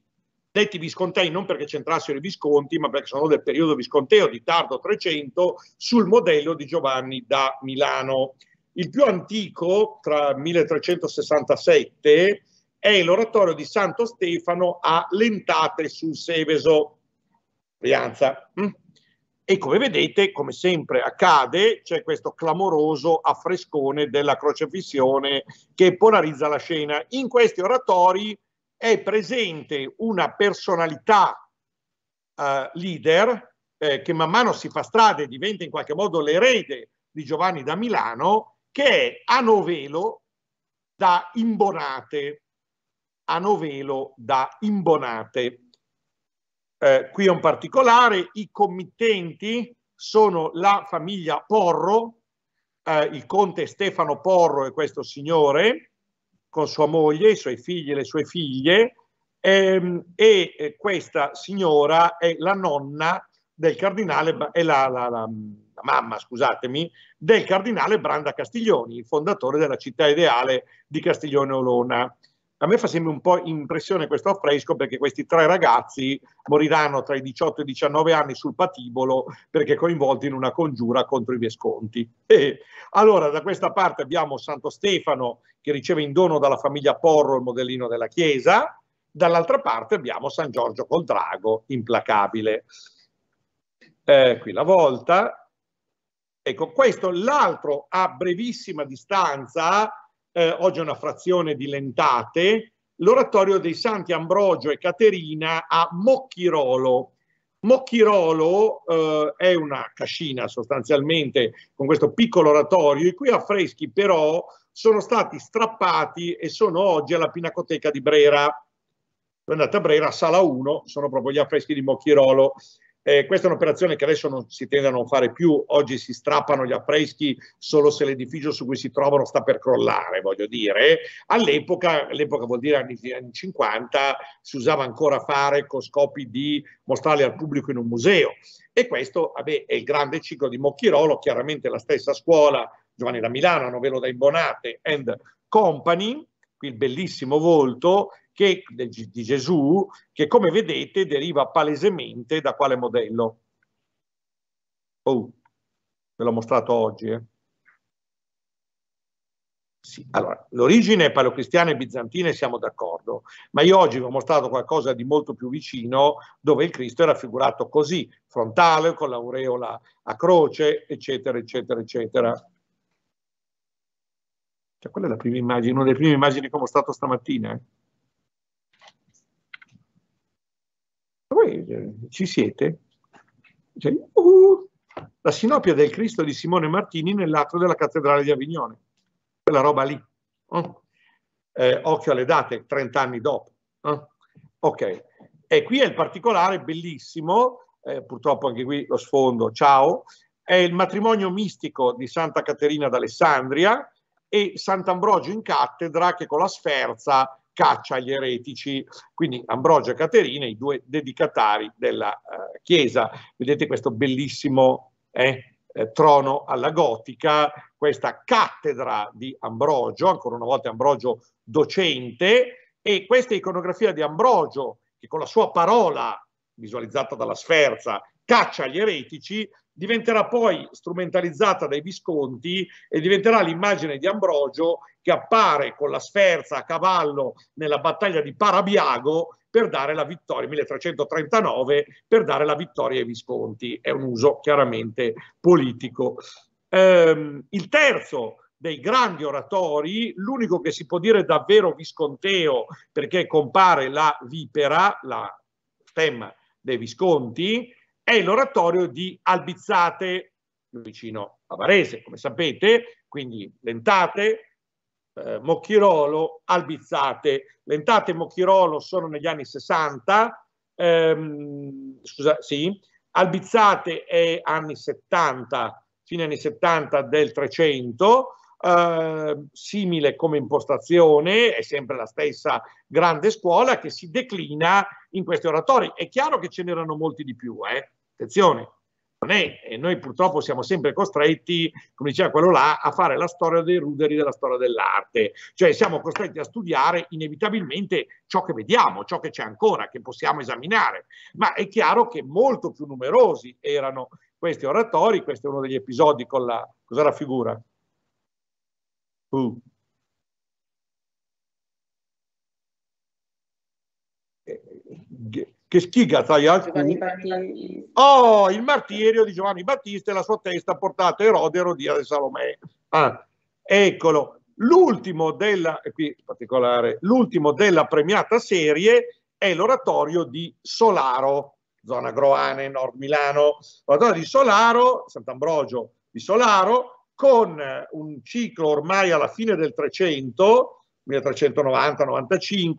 Speaker 1: Detti viscontei non perché c'entrassero i visconti, ma perché sono del periodo visconteo di tardo 300 sul modello di Giovanni da Milano. Il più antico, tra 1367 è l'oratorio di Santo Stefano a Lentate sul Seveso, Brianza. Mm? E come vedete, come sempre accade, c'è questo clamoroso affrescone della crocefissione che polarizza la scena. In questi oratori è presente una personalità eh, leader eh, che man mano si fa strada e diventa in qualche modo l'erede di Giovanni da Milano, che è a Novelo da Imbonate a Novelo da Imbonate. Eh, qui è un particolare, i committenti sono la famiglia Porro, eh, il conte Stefano Porro è questo signore, con sua moglie, i suoi figli e le sue figlie, ehm, e eh, questa signora è la nonna del cardinale, è la, la, la, la, mamma, scusatemi, del cardinale Branda Castiglioni, il fondatore della città ideale di Castiglione Olona. A me fa sempre un po' impressione questo affresco perché questi tre ragazzi moriranno tra i 18 e i 19 anni sul patibolo perché coinvolti in una congiura contro i Vesconti. E allora da questa parte abbiamo Santo Stefano che riceve in dono dalla famiglia Porro il modellino della chiesa, dall'altra parte abbiamo San Giorgio col drago, implacabile. Eh, qui la volta. Ecco, questo l'altro a brevissima distanza eh, oggi è una frazione di Lentate, l'oratorio dei Santi Ambrogio e Caterina a Mocchirolo. Mocchirolo eh, è una cascina sostanzialmente con questo piccolo oratorio, i cui affreschi però sono stati strappati e sono oggi alla Pinacoteca di Brera. Andate a Brera, sala 1, sono proprio gli affreschi di Mocchirolo. Eh, questa è un'operazione che adesso non si tende a non fare più, oggi si strappano gli affreschi solo se l'edificio su cui si trovano sta per crollare, voglio dire. All'epoca, all'epoca vuol dire anni, anni 50, si usava ancora fare con scopi di mostrarli al pubblico in un museo. E questo vabbè, è il grande ciclo di Mocchirolo, chiaramente la stessa scuola, Giovanni da Milano, Novello da Imbonate and Company, qui il bellissimo volto che, di Gesù che come vedete deriva palesemente da quale modello? Oh, ve l'ho mostrato oggi. Eh? Sì, allora, l'origine paleocristiana e bizantina siamo d'accordo, ma io oggi vi ho mostrato qualcosa di molto più vicino dove il Cristo è raffigurato così, frontale, con l'aureola a croce, eccetera, eccetera, eccetera. Cioè, quella è la prima immagine, una delle prime immagini che ho mostrato stamattina. Eh? Ci siete? Cioè, uh, la sinopia del Cristo di Simone Martini nell'atrio della cattedrale di Avignone. Quella roba lì. Oh. Eh, occhio alle date, 30 anni dopo. Oh. Ok. E qui è il particolare bellissimo, eh, purtroppo anche qui lo sfondo, ciao, è il matrimonio mistico di Santa Caterina d'Alessandria e Sant'Ambrogio in cattedra che con la sferza caccia agli eretici, quindi Ambrogio e Caterina, i due dedicatari della eh, Chiesa. Vedete questo bellissimo eh, eh, trono alla gotica, questa cattedra di Ambrogio, ancora una volta Ambrogio docente, e questa iconografia di Ambrogio, che con la sua parola, visualizzata dalla sferza, caccia agli eretici, diventerà poi strumentalizzata dai Visconti e diventerà l'immagine di Ambrogio che appare con la sferza a cavallo nella battaglia di Parabiago per dare la vittoria, 1339, per dare la vittoria ai Visconti. È un uso chiaramente politico. Ehm, il terzo dei grandi oratori, l'unico che si può dire davvero visconteo perché compare la vipera, la stemma dei Visconti, è l'oratorio di Albizzate, vicino a Varese, come sapete, quindi Lentate, eh, Mocchirolo, Albizzate. Lentate e Mocchirolo sono negli anni 60, ehm, scusa, sì, Albizzate è anni 70, fine anni 70 del 300, eh, simile come impostazione, è sempre la stessa grande scuola che si declina in questi oratori. È chiaro che ce n'erano molti di più, eh? Attenzione, non è, e noi purtroppo siamo sempre costretti, come diceva quello là, a fare la storia dei ruderi della storia dell'arte, cioè siamo costretti a studiare inevitabilmente ciò che vediamo, ciò che c'è ancora, che possiamo esaminare, ma è chiaro che molto più numerosi erano questi oratori, questo è uno degli episodi con la, cosa raffigura? Uh. che schiga tra gli alcuni oh, il martirio di Giovanni Battista e la sua testa portata a Erode e di Salomè. Ah, eccolo, l'ultimo della, qui particolare, l'ultimo della premiata serie è l'oratorio di Solaro, zona Groane, nord Milano. L'oratorio di Solaro, Sant'Ambrogio di Solaro, con eh, un ciclo ormai alla fine del 300, 1390-95,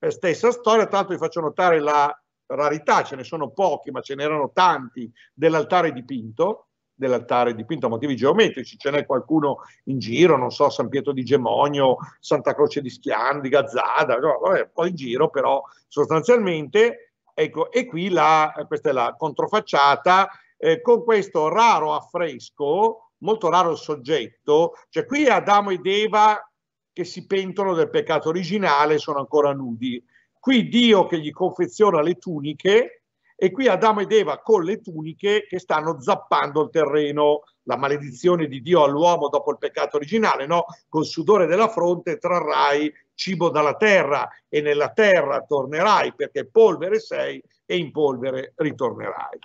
Speaker 1: eh, stessa storia, tanto vi faccio notare la rarità, ce ne sono pochi, ma ce n'erano tanti, dell'altare dipinto, dell'altare dipinto a motivi geometrici, ce n'è qualcuno in giro, non so, San Pietro di Gemonio, Santa Croce di Schian, di Gazzada, no, vabbè, un po' in giro, però sostanzialmente, ecco, e qui la, questa è la controfacciata, eh, con questo raro affresco, molto raro il soggetto, cioè qui Adamo ed Eva che si pentono del peccato originale sono ancora nudi, qui Dio che gli confeziona le tuniche e qui Adamo ed Eva con le tuniche che stanno zappando il terreno, la maledizione di Dio all'uomo dopo il peccato originale, no? Col sudore della fronte trarrai cibo dalla terra e nella terra tornerai perché polvere sei e in polvere ritornerai.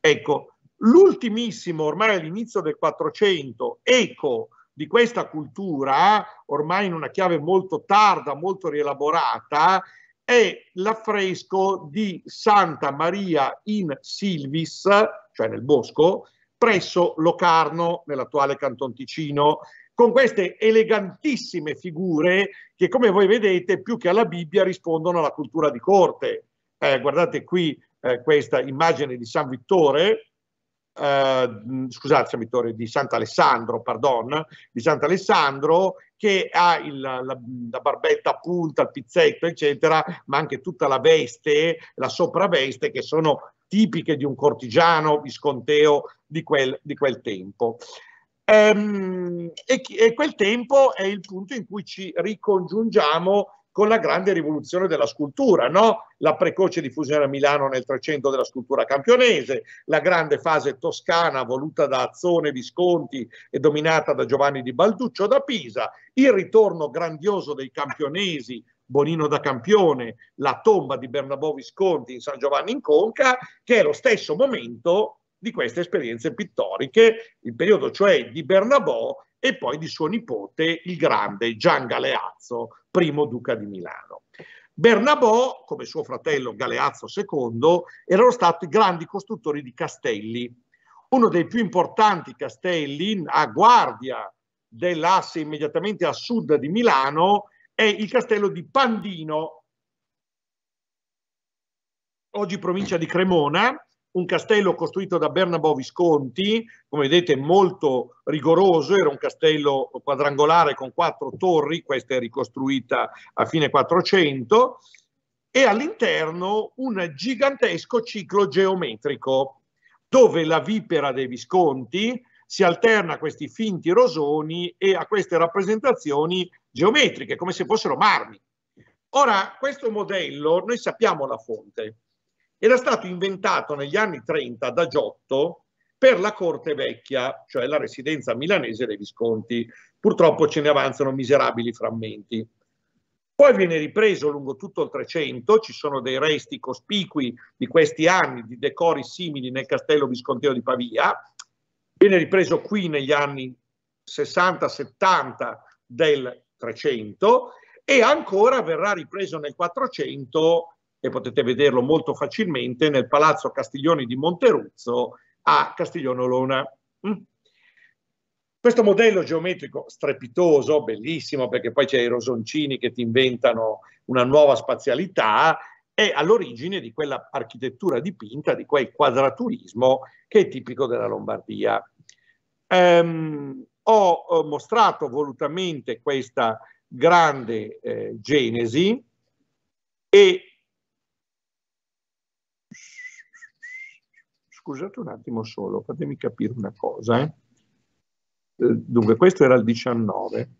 Speaker 1: Ecco, l'ultimissimo, ormai all'inizio del 400, eco di questa cultura, ormai in una chiave molto tarda, molto rielaborata, è l'affresco di Santa Maria in Silvis, cioè nel bosco, presso Locarno, nell'attuale Canton Ticino, con queste elegantissime figure che, come voi vedete, più che alla Bibbia rispondono alla cultura di corte. Eh, guardate qui eh, questa immagine di San Vittore, eh, scusate, Vittorio, di Sant'Alessandro, pardon, di Sant'Alessandro che ha il, la, la, barbetta a punta, il pizzetto, eccetera, ma anche tutta la veste, la sopraveste che sono tipiche di un cortigiano visconteo di quel, di quel tempo. Ehm, e, e, quel tempo è il punto in cui ci ricongiungiamo con la grande rivoluzione della scultura, no? la precoce diffusione a Milano nel 300 della scultura campionese, la grande fase toscana voluta da Azzone Visconti e dominata da Giovanni di Balduccio da Pisa, il ritorno grandioso dei campionesi Bonino da Campione, la tomba di Bernabò Visconti in San Giovanni in Conca, che è lo stesso momento di queste esperienze pittoriche, il periodo cioè di Bernabò e poi di suo nipote, il grande Gian Galeazzo, primo duca di Milano. Bernabò, come suo fratello Galeazzo II, erano stati grandi costruttori di castelli. Uno dei più importanti castelli a guardia dell'asse immediatamente a sud di Milano è il castello di Pandino, oggi provincia di Cremona, un castello costruito da Bernabò Visconti, come vedete molto rigoroso, era un castello quadrangolare con quattro torri, questa è ricostruita a fine 400, e all'interno un gigantesco ciclo geometrico, dove la vipera dei Visconti si alterna a questi finti rosoni e a queste rappresentazioni geometriche, come se fossero marmi. Ora, questo modello, noi sappiamo la fonte, era stato inventato negli anni 30 da Giotto per la corte vecchia, cioè la residenza milanese dei Visconti. Purtroppo ce ne avanzano miserabili frammenti. Poi viene ripreso lungo tutto il Trecento, ci sono dei resti cospicui di questi anni di decori simili nel castello visconteo di Pavia, viene ripreso qui negli anni 60-70 del Trecento e ancora verrà ripreso nel 400 e potete vederlo molto facilmente nel Palazzo Castiglioni di Monteruzzo a Castiglione Olona. Mm. Questo modello geometrico strepitoso, bellissimo, perché poi c'è i rosoncini che ti inventano una nuova spazialità, è all'origine di quella architettura dipinta, di quel quadraturismo che è tipico della Lombardia. Um, ho mostrato volutamente questa grande eh, genesi e scusate un attimo solo, fatemi capire una cosa. Eh. eh dunque, questo era il 19.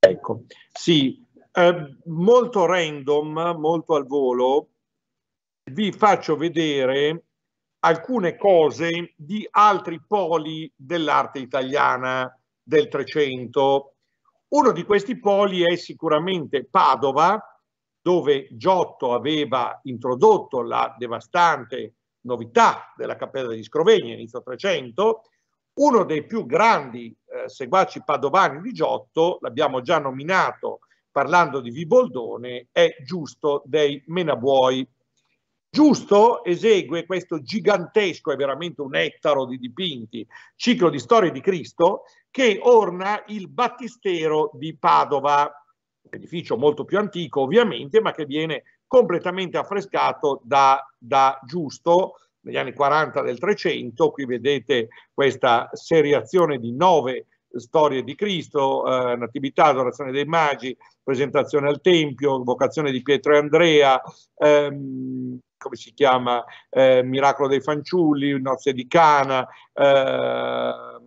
Speaker 1: Ecco, sì, eh, molto random, molto al volo, vi faccio vedere alcune cose di altri poli dell'arte italiana del Trecento. Uno di questi poli è sicuramente Padova, dove Giotto aveva introdotto la devastante novità della Cappella degli Scrovegni inizio 300, uno dei più grandi eh, seguaci padovani di Giotto, l'abbiamo già nominato parlando di Viboldone, è Giusto dei Menabuoi. Giusto esegue questo gigantesco, è veramente un ettaro di dipinti, ciclo di storie di Cristo che orna il battistero di Padova edificio molto più antico ovviamente, ma che viene completamente affrescato da, da Giusto negli anni 40 del 300. Qui vedete questa seriazione di nove storie di Cristo, eh, Natività, Adorazione dei Magi, Presentazione al Tempio, Vocazione di Pietro e Andrea, ehm, come si chiama, eh, Miracolo dei Fanciulli, Nozze di Cana, eh,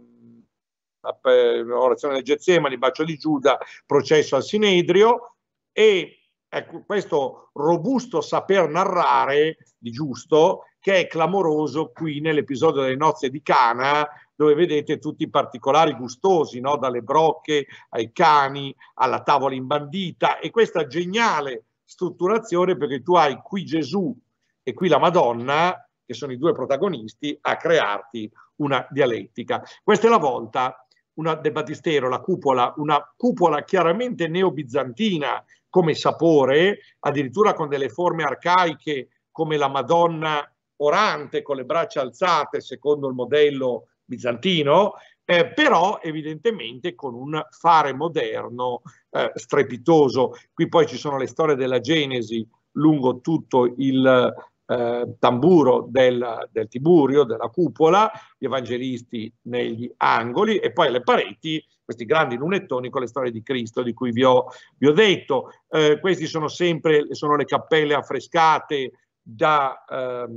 Speaker 1: orazione del Getsemani, bacio di Giuda, processo al Sinedrio e ecco, questo robusto saper narrare di giusto che è clamoroso qui nell'episodio delle nozze di Cana dove vedete tutti i particolari gustosi, no? dalle brocche ai cani, alla tavola imbandita e questa geniale strutturazione perché tu hai qui Gesù e qui la Madonna, che sono i due protagonisti, a crearti una dialettica. Questa è la volta una De Battistero, la cupola, una cupola chiaramente neobizantina come sapore, addirittura con delle forme arcaiche come la Madonna orante con le braccia alzate secondo il modello bizantino, eh, però evidentemente con un fare moderno eh, strepitoso. Qui poi ci sono le storie della Genesi lungo tutto il eh, tamburo del, del, Tiburio, della cupola, gli evangelisti negli angoli e poi alle pareti questi grandi lunettoni con le storie di Cristo di cui vi ho, vi ho detto. Eh, queste sono sempre sono le cappelle affrescate da, eh,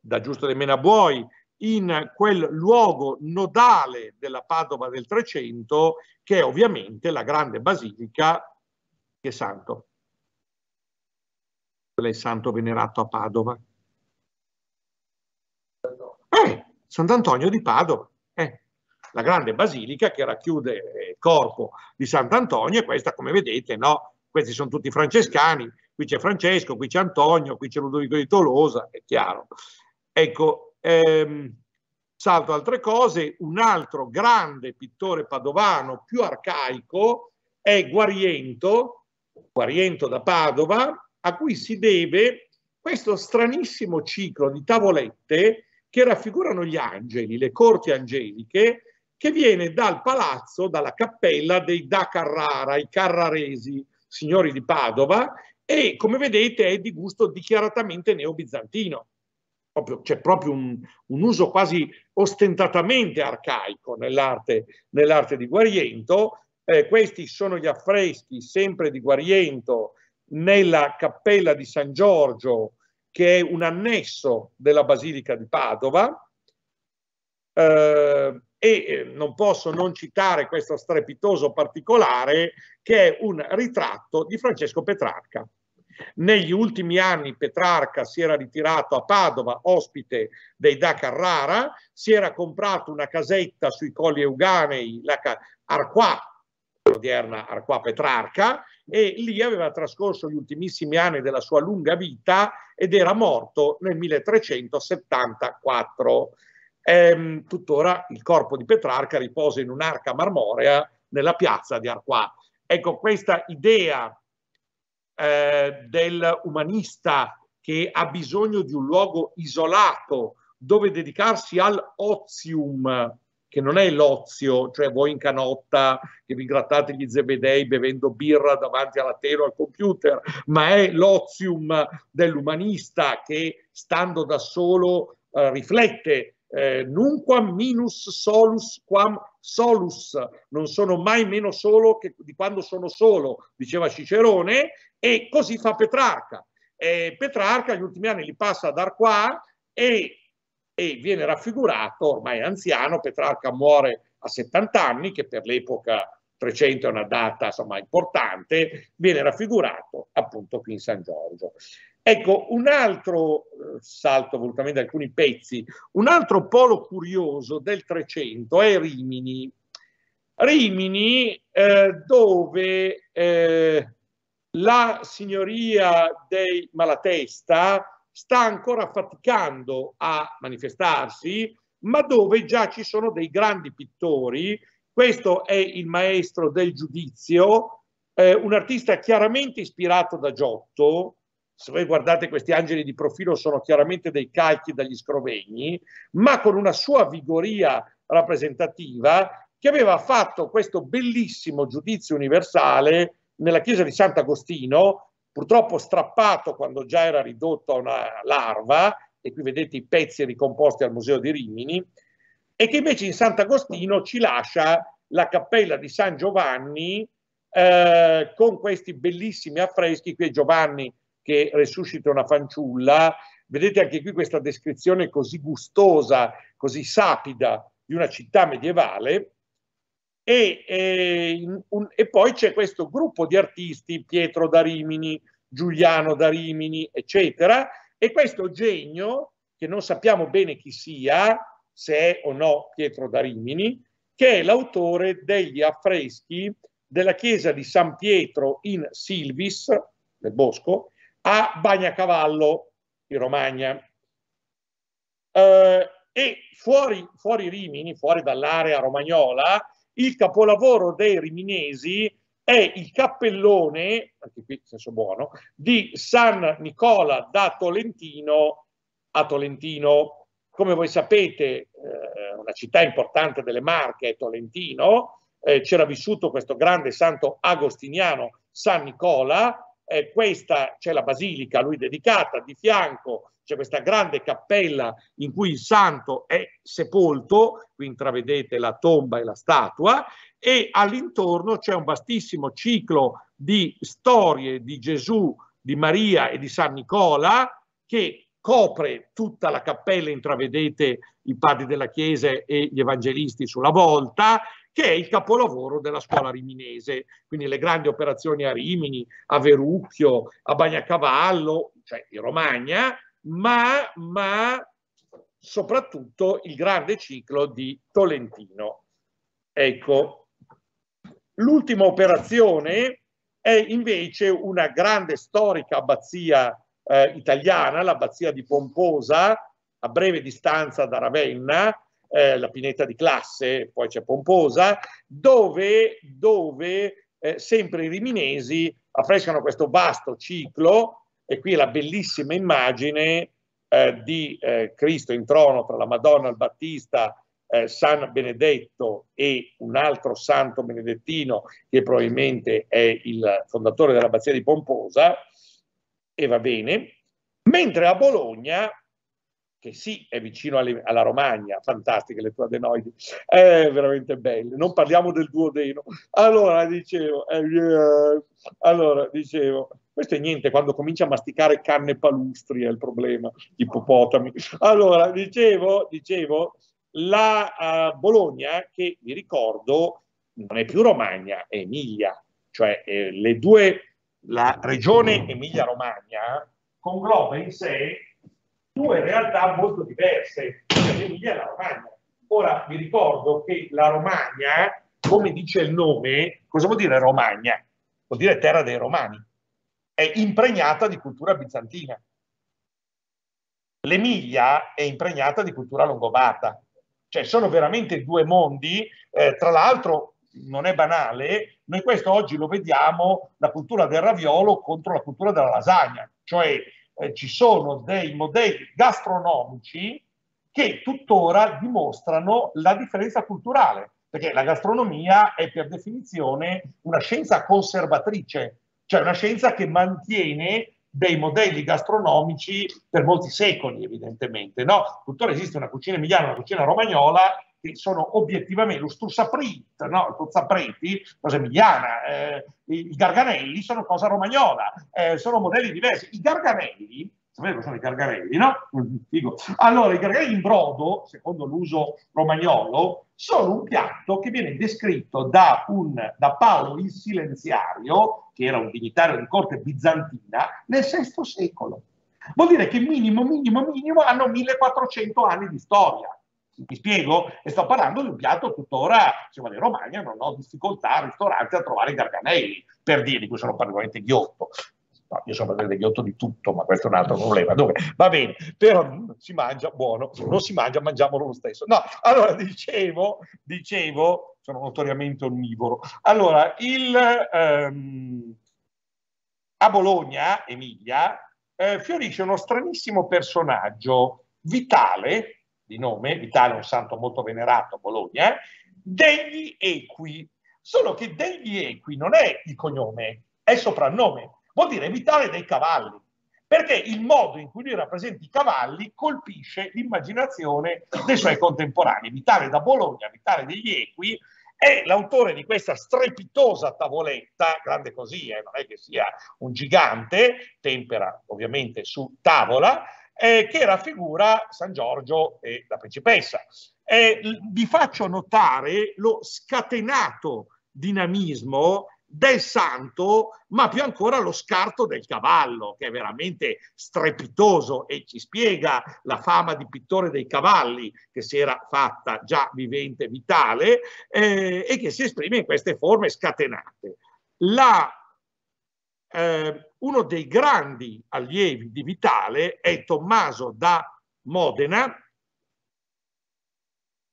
Speaker 1: da Giusto de Menabuoi in quel luogo nodale della Padova del Trecento che è ovviamente la grande basilica di Santo qual è il santo venerato a Padova? Eh, Sant'Antonio di Padova, eh, la grande basilica che racchiude eh, il corpo di Sant'Antonio e questa come vedete, no? Questi sono tutti francescani, qui c'è Francesco, qui c'è Antonio, qui c'è Ludovico di Tolosa, è chiaro. Ecco, ehm, salto altre cose, un altro grande pittore padovano più arcaico è Guariento, Guariento da Padova, a cui si deve questo stranissimo ciclo di tavolette che raffigurano gli angeli, le corti angeliche, che viene dal palazzo, dalla cappella dei da Carrara, i carraresi, signori di Padova, e come vedete è di gusto dichiaratamente neobizantino. Proprio, c'è proprio un, un, uso quasi ostentatamente arcaico nell'arte, nell'arte di Guariento. Eh, questi sono gli affreschi sempre di Guariento nella cappella di San Giorgio, che è un annesso della Basilica di Padova. Eh, e eh, non posso non citare questo strepitoso particolare che è un ritratto di Francesco Petrarca. Negli ultimi anni Petrarca si era ritirato a Padova, ospite dei da Carrara, si era comprato una casetta sui colli euganei, la Arquà, odierna Arqua Petrarca, e lì aveva trascorso gli ultimissimi anni della sua lunga vita ed era morto nel 1374. Ehm, tuttora il corpo di Petrarca riposa in un'arca marmorea nella piazza di Arqua. Ecco, questa idea eh, dell'umanista che ha bisogno di un luogo isolato dove dedicarsi al ozium, che non è l'ozio, cioè voi in canotta che vi grattate gli zebedei bevendo birra davanti alla tela o al computer, ma è l'ozium dell'umanista che stando da solo eh, riflette eh, nunquam minus solus quam solus, non sono mai meno solo che, di quando sono solo, diceva Cicerone, e così fa Petrarca. Eh, Petrarca gli ultimi anni li passa a dar qua e e viene raffigurato, ormai anziano, Petrarca muore a 70 anni, che per l'epoca 300 è una data insomma, importante, viene raffigurato appunto qui in San Giorgio. Ecco, un altro, eh, salto volutamente alcuni pezzi, un altro polo curioso del 300 è Rimini. Rimini eh, dove eh, la signoria dei Malatesta sta ancora faticando a manifestarsi, ma dove già ci sono dei grandi pittori. Questo è il maestro del giudizio, eh, un artista chiaramente ispirato da Giotto. Se voi guardate questi angeli di profilo sono chiaramente dei calchi dagli scrovegni, ma con una sua vigoria rappresentativa che aveva fatto questo bellissimo giudizio universale nella chiesa di Sant'Agostino purtroppo strappato quando già era ridotto a una larva, e qui vedete i pezzi ricomposti al Museo di Rimini, e che invece in Sant'Agostino ci lascia la cappella di San Giovanni eh, con questi bellissimi affreschi, qui è Giovanni che resuscita una fanciulla, vedete anche qui questa descrizione così gustosa, così sapida di una città medievale, e, eh, un, e, poi c'è questo gruppo di artisti, Pietro da Rimini, Giuliano da Rimini, eccetera, e questo genio, che non sappiamo bene chi sia, se è o no Pietro da Rimini, che è l'autore degli affreschi della chiesa di San Pietro in Silvis, nel bosco, a Bagnacavallo, in Romagna. Eh, e fuori, fuori Rimini, fuori dall'area romagnola, il capolavoro dei riminesi è il cappellone, anche qui senso buono, di San Nicola da Tolentino a Tolentino. Come voi sapete, eh, una città importante delle Marche è Tolentino, eh, c'era vissuto questo grande santo agostiniano San Nicola, eh, questa c'è la basilica a lui dedicata, di fianco c'è questa grande cappella in cui il santo è sepolto, qui intravedete la tomba e la statua, e all'intorno c'è un vastissimo ciclo di storie di Gesù, di Maria e di San Nicola che copre tutta la cappella, intravedete i padri della Chiesa e gli evangelisti sulla volta, che è il capolavoro della scuola riminese, quindi le grandi operazioni a Rimini, a Verucchio, a Bagnacavallo, cioè in Romagna, ma, ma soprattutto il grande ciclo di Tolentino. Ecco, l'ultima operazione è invece una grande storica abbazia eh, italiana, l'abbazia di Pomposa, a breve distanza da Ravenna, eh, la pineta di classe, poi c'è Pomposa, dove, dove eh, sempre i riminesi affrescano questo vasto ciclo e qui la bellissima immagine eh, di eh, Cristo in trono tra la Madonna, il Battista, eh, San Benedetto e un altro santo benedettino che probabilmente è il fondatore dell'abbazia di Pomposa e va bene, mentre a Bologna che sì, è vicino alle, alla Romagna, fantastiche le tue adenoidi, è veramente belle, non parliamo del duodeno. Allora dicevo, eh, eh, allora, dicevo questo è niente, quando comincia a masticare canne palustri è il problema, ippopotami. Allora, dicevo, dicevo, la uh, Bologna, che vi ricordo, non è più Romagna, è Emilia, cioè eh, le due, la regione Emilia-Romagna congloba in sé due realtà molto diverse, l'Emilia e la Romagna. Ora vi ricordo che la Romagna, come dice il nome, cosa vuol dire Romagna? Vuol dire terra dei romani, è impregnata di cultura bizantina. L'Emilia è impregnata di cultura longobarda, cioè sono veramente due mondi, eh, tra l'altro non è banale, noi questo oggi lo vediamo, la cultura del raviolo contro la cultura della lasagna, cioè eh, ci sono dei modelli gastronomici che tuttora dimostrano la differenza culturale, perché la gastronomia è per definizione una scienza conservatrice, cioè una scienza che mantiene dei modelli gastronomici per molti secoli, evidentemente. No? Tuttora esiste una cucina emiliana, una cucina romagnola che sono obiettivamente lo Stussaprit, no? Tuzzapreti, cosa emiliana, eh, i Garganelli sono cosa romagnola, eh, sono modelli diversi. I Garganelli, sapete cosa sono i Garganelli, no? Dico. Mm-hmm. Allora, i Garganelli in brodo, secondo l'uso romagnolo, sono un piatto che viene descritto da, un, da Paolo il Silenziario, che era un dignitario di corte bizantina, nel VI secolo. Vuol dire che minimo, minimo, minimo hanno 1400 anni di storia mi spiego? E sto parlando di un piatto tuttora, insomma, in Romagna, non ho difficoltà al ristorante a trovare i garganelli, per dire, di cui sono particolarmente ghiotto. No, io sono del ghiotto di tutto, ma questo è un altro problema. Dunque, va bene, però si mangia, buono, non si mangia, mangiamolo lo stesso. No, allora dicevo, dicevo, sono notoriamente onnivoro. Allora, il, ehm, a Bologna, Emilia, eh, fiorisce uno stranissimo personaggio, vitale, di nome, Vitale è un santo molto venerato a Bologna, eh, degli Equi, solo che degli Equi non è il cognome, è il soprannome, vuol dire Vitale dei Cavalli, perché il modo in cui lui rappresenta i cavalli colpisce l'immaginazione dei suoi contemporanei. Vitale da Bologna, Vitale degli Equi, è l'autore di questa strepitosa tavoletta, grande così, eh, non è che sia un gigante, tempera ovviamente su tavola, eh, che raffigura San Giorgio e la principessa. Eh, vi faccio notare lo scatenato dinamismo del santo, ma più ancora lo scarto del cavallo, che è veramente strepitoso e ci spiega la fama di pittore dei cavalli che si era fatta già vivente, vitale, eh, e che si esprime in queste forme scatenate. La eh, uno dei grandi allievi di Vitale è Tommaso da Modena,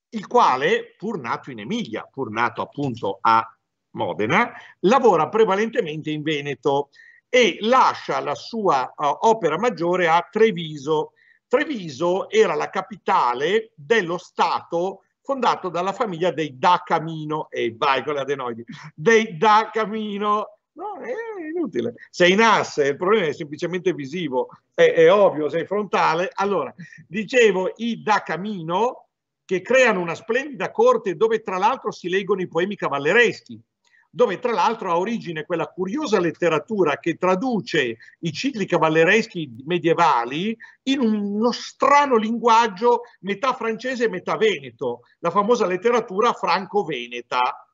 Speaker 1: il quale, pur nato in Emilia, pur nato appunto a Modena, lavora prevalentemente in Veneto e lascia la sua uh, opera maggiore a Treviso. Treviso era la capitale dello Stato fondato dalla famiglia dei Da Camino, e vai con le adenoidi, dei Da Camino, No, è inutile. Sei in asse, il problema è semplicemente visivo, è, è ovvio, sei frontale. Allora, dicevo i da camino che creano una splendida corte dove tra l'altro si leggono i poemi cavallereschi, dove tra l'altro ha origine quella curiosa letteratura che traduce i cicli cavallereschi medievali in uno strano linguaggio metà francese e metà veneto, la famosa letteratura franco-veneta.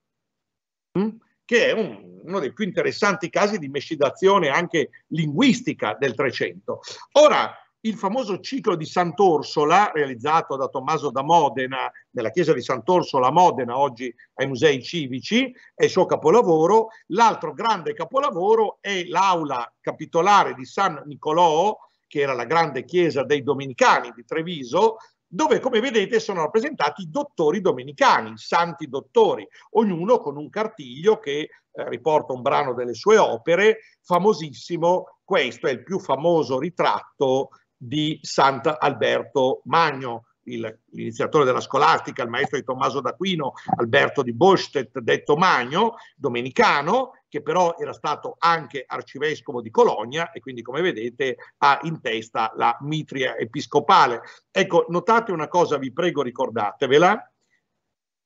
Speaker 1: Mm? che è un, uno dei più interessanti casi di mescidazione anche linguistica del Trecento. Ora, il famoso ciclo di Sant'Orsola, realizzato da Tommaso da Modena, nella chiesa di Sant'Orsola a Modena, oggi ai musei civici, è il suo capolavoro. L'altro grande capolavoro è l'aula capitolare di San Nicolò, che era la grande chiesa dei Domenicani di Treviso, dove come vedete sono rappresentati i dottori domenicani, i santi dottori, ognuno con un cartiglio che eh, riporta un brano delle sue opere, famosissimo, questo è il più famoso ritratto di Sant'Alberto Magno, il, l'iniziatore della scolastica, il maestro di Tommaso d'Aquino, Alberto di Bostedt, detto Magno, domenicano, che però era stato anche arcivescovo di Cologna e quindi come vedete ha in testa la mitria episcopale. Ecco, notate una cosa, vi prego ricordatevela,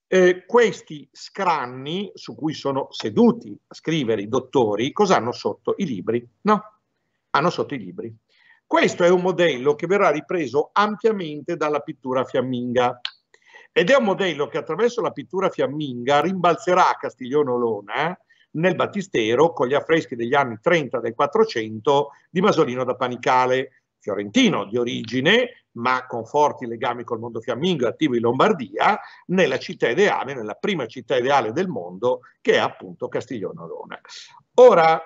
Speaker 1: eh, questi scranni su cui sono seduti a scrivere i dottori, cosa hanno sotto i libri? No, hanno sotto i libri questo è un modello che verrà ripreso ampiamente dalla pittura fiamminga ed è un modello che attraverso la pittura fiamminga rimbalzerà Castiglione Olona eh, nel battistero con gli affreschi degli anni 30 del 400 di Masolino da Panicale, fiorentino di origine, ma con forti legami col mondo fiammingo attivo in Lombardia, nella città ideale, nella prima città ideale del mondo, che è appunto Castiglione Olona. Ora,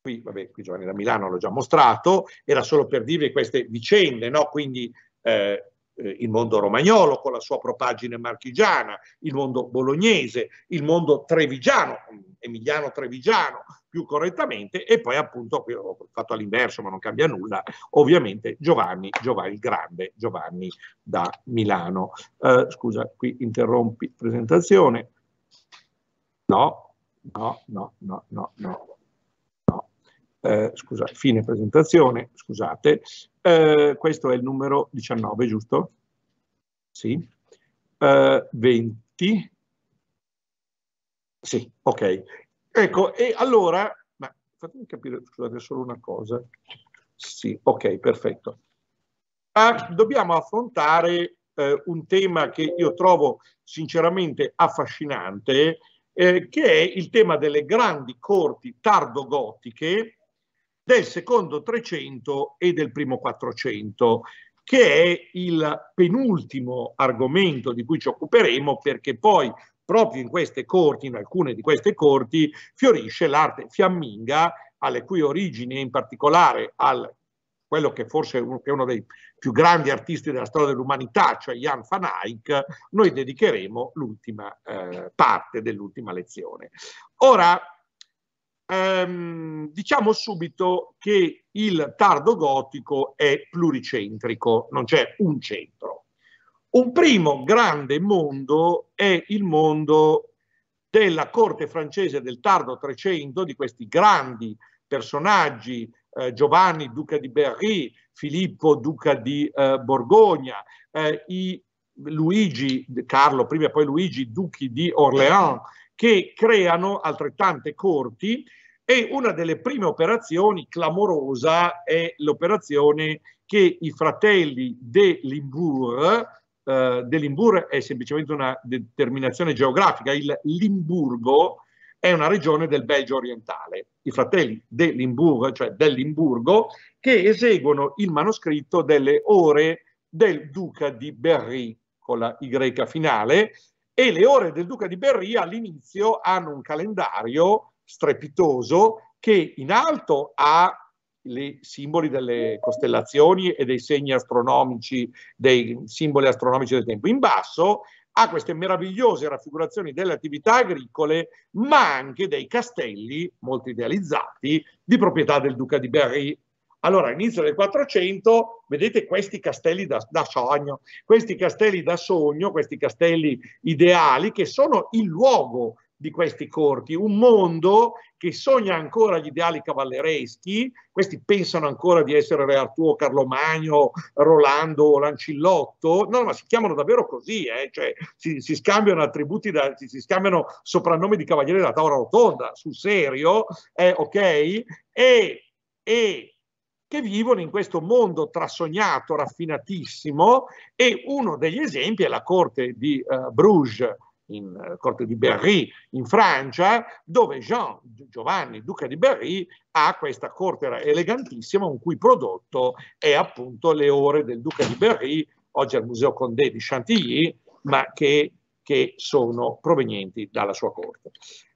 Speaker 1: qui, vabbè, qui Giovanni da Milano l'ho già mostrato, era solo per dirvi queste vicende, no? quindi eh, eh, il mondo romagnolo con la sua propagine marchigiana, il mondo bolognese, il mondo trevigiano, emiliano trevigiano più correttamente, e poi appunto, qui ho fatto all'inverso ma non cambia nulla, ovviamente Giovanni, Giovanni Grande, Giovanni da Milano. Eh, scusa, qui interrompi presentazione. No, no, no, no, no, no eh, scusa, fine presentazione, scusate, eh, questo è il numero 19, giusto? Sì, eh, 20, sì, ok. Ecco, e allora, ma fatemi capire, scusate, solo una cosa. Sì, ok, perfetto. Ah, dobbiamo affrontare eh, un tema che io trovo sinceramente affascinante, eh, che è il tema delle grandi corti tardogotiche del secondo 300 e del primo 400, che è il penultimo argomento di cui ci occuperemo perché poi proprio in queste corti, in alcune di queste corti, fiorisce l'arte fiamminga alle cui origini, in particolare al quello che forse è uno dei più grandi artisti della storia dell'umanità, cioè Jan van Eyck, noi dedicheremo l'ultima eh, parte dell'ultima lezione. Ora, ehm, diciamo subito che il tardo gotico è pluricentrico, non c'è un centro. Un primo grande mondo è il mondo della corte francese del tardo 300, di questi grandi personaggi, eh, Giovanni, duca di Berry, Filippo, duca di eh, Borgogna, eh, i Luigi, Carlo prima e poi Luigi, duchi di Orléans, che creano altrettante corti e una delle prime operazioni clamorosa è l'operazione che i fratelli de Limburg, eh, de Limburg è semplicemente una determinazione geografica, il Limburgo è una regione del Belgio orientale, i fratelli de Limburg, cioè del Limburgo, che eseguono il manoscritto delle ore del duca di Berry con la Y finale, e le ore del duca di Berria all'inizio hanno un calendario strepitoso che in alto ha i simboli delle costellazioni e dei segni astronomici, dei simboli astronomici del tempo. In basso ha queste meravigliose raffigurazioni delle attività agricole, ma anche dei castelli, molto idealizzati, di proprietà del duca di Berry allora, all'inizio del 400, vedete questi castelli da, da, sogno, questi castelli da sogno, questi castelli ideali che sono il luogo di questi corti, un mondo che sogna ancora gli ideali cavallereschi, questi pensano ancora di essere Re Artù, Carlo Magno, Rolando, Lancillotto, no, ma si chiamano davvero così, eh? cioè, si, si, scambiano attributi, da, si, si, scambiano soprannomi di cavaliere della Tavola Rotonda, sul serio, eh, ok? E, e che vivono in questo mondo trasognato, raffinatissimo e uno degli esempi è la corte di uh, Bruges, in uh, corte di Berry in Francia, dove Jean Giovanni, duca di Berry, ha questa corte elegantissima un cui prodotto è appunto le ore del duca di Berry, oggi al Museo Condé di Chantilly, ma che, che sono provenienti dalla sua corte.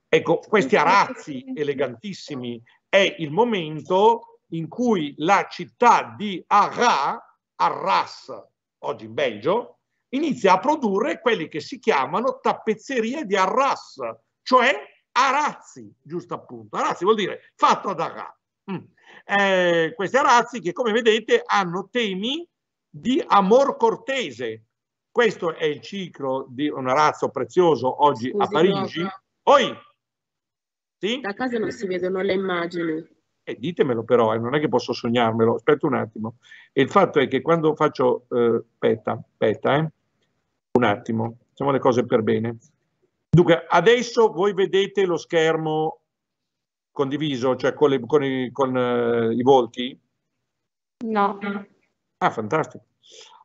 Speaker 1: Ecco, questi arazzi elegantissimi è il momento in cui la città di Arras, Arras, oggi in Belgio, inizia a produrre quelli che si chiamano tappezzerie di Arras, cioè arazzi, giusto appunto. Arazzi vuol dire fatto ad Arras. Mm. Eh, questi arazzi che come vedete hanno temi di amor cortese. Questo è il ciclo di un arazzo prezioso oggi Scusi, a Parigi. Poi, sì? Da casa non si vedono le immagini eh, ditemelo però, eh, non è che posso sognarmelo, aspetta un attimo. E il fatto è che quando faccio, eh, aspetta, aspetta, eh, un attimo, facciamo le cose per bene. Dunque, adesso voi vedete lo schermo condiviso, cioè con, le, con, i, con eh, i volti? No. Ah, fantastico.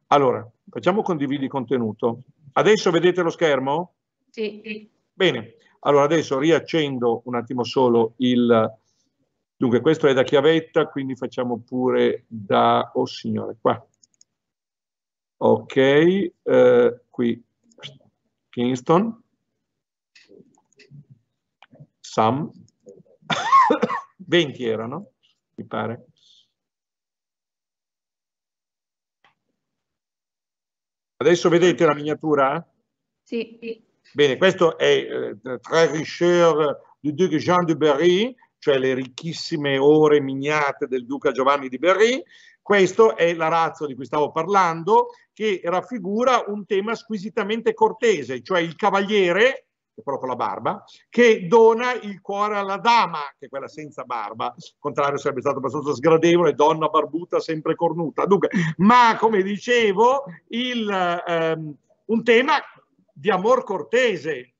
Speaker 1: Allora, facciamo condividi contenuto. Adesso vedete lo schermo? Sì. Bene, allora adesso riaccendo un attimo solo il Dunque, questo è da chiavetta, quindi facciamo pure da, oh signore, qua. Ok, eh, qui Kingston, Sam, 20 erano, mi pare. Adesso vedete la miniatura? Sì. Bene, questo è eh, Très Richeur di Duc Jean de Berry, cioè le ricchissime ore mignate del duca Giovanni di Berry. Questo è la razza di cui stavo parlando, che raffigura un tema squisitamente cortese, cioè il cavaliere, però con la barba, che dona il cuore alla dama, che è quella senza barba, il contrario sarebbe stato abbastanza sgradevole, donna barbuta sempre cornuta. Dunque, ma come dicevo, il, ehm, un tema di amor cortese,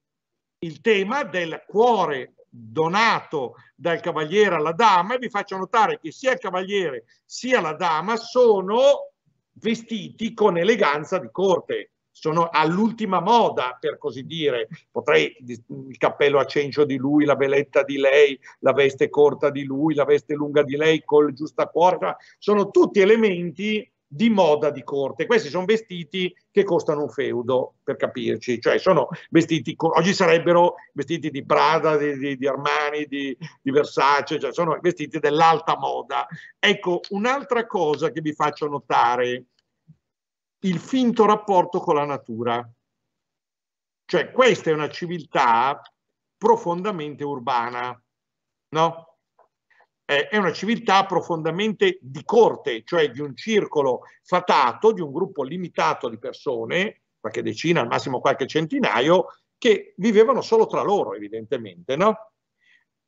Speaker 1: il tema del cuore donato dal cavaliere alla dama e vi faccio notare che sia il cavaliere sia la dama sono vestiti con eleganza di corte, sono all'ultima moda per così dire, potrei il cappello a cencio di lui, la veletta di lei, la veste corta di lui, la veste lunga di lei col giusta cuore, cioè, sono tutti elementi di moda di corte. Questi sono vestiti che costano un feudo, per capirci, cioè sono vestiti, oggi sarebbero vestiti di Prada, di, di, di Armani, di, di Versace, cioè sono vestiti dell'alta moda. Ecco, un'altra cosa che vi faccio notare, il finto rapporto con la natura. Cioè questa è una civiltà profondamente urbana, no? eh, è una civiltà profondamente di corte, cioè di un circolo fatato, di un gruppo limitato di persone, qualche decina, al massimo qualche centinaio, che vivevano solo tra loro, evidentemente. No?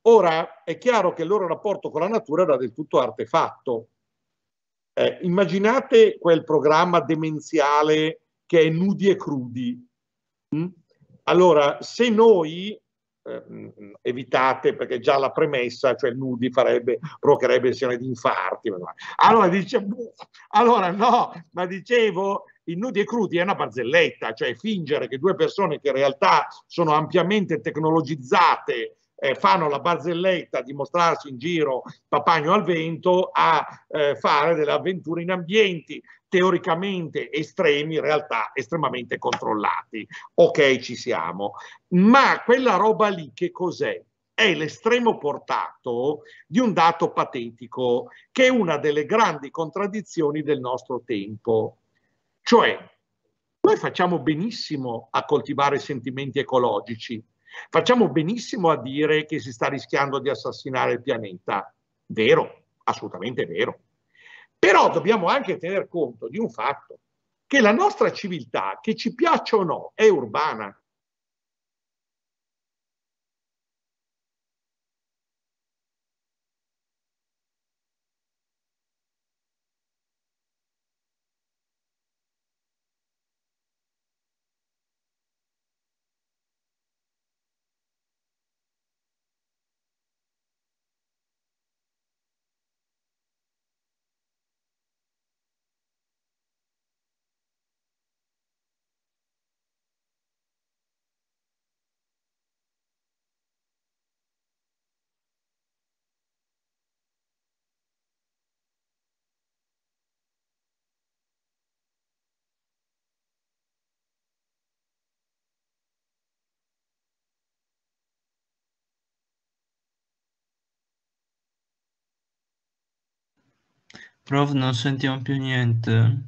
Speaker 1: Ora è chiaro che il loro rapporto con la natura era del tutto artefatto. Eh, immaginate quel programma demenziale che è nudi e crudi. Mm? Allora, se noi Ehm, evitate perché già la premessa, cioè nudi, farebbe, provocherebbe lesione di infarti. Allora, dice, allora no, ma dicevo, in nudi e crudi è una barzelletta, cioè fingere che due persone che in realtà sono ampiamente tecnologizzate eh, fanno la barzelletta di mostrarsi in giro papagno al vento a eh, fare delle avventure in ambienti teoricamente estremi, in realtà estremamente controllati. Ok, ci siamo. Ma quella roba lì che cos'è? È l'estremo portato di un dato patetico che è una delle grandi contraddizioni del nostro tempo. Cioè, noi facciamo benissimo a coltivare sentimenti ecologici, facciamo benissimo a dire che si sta rischiando di assassinare il pianeta. Vero, assolutamente vero però dobbiamo anche tener conto di un fatto, che la nostra civiltà, che ci piaccia o no, è urbana. Prof, non sentiamo più niente.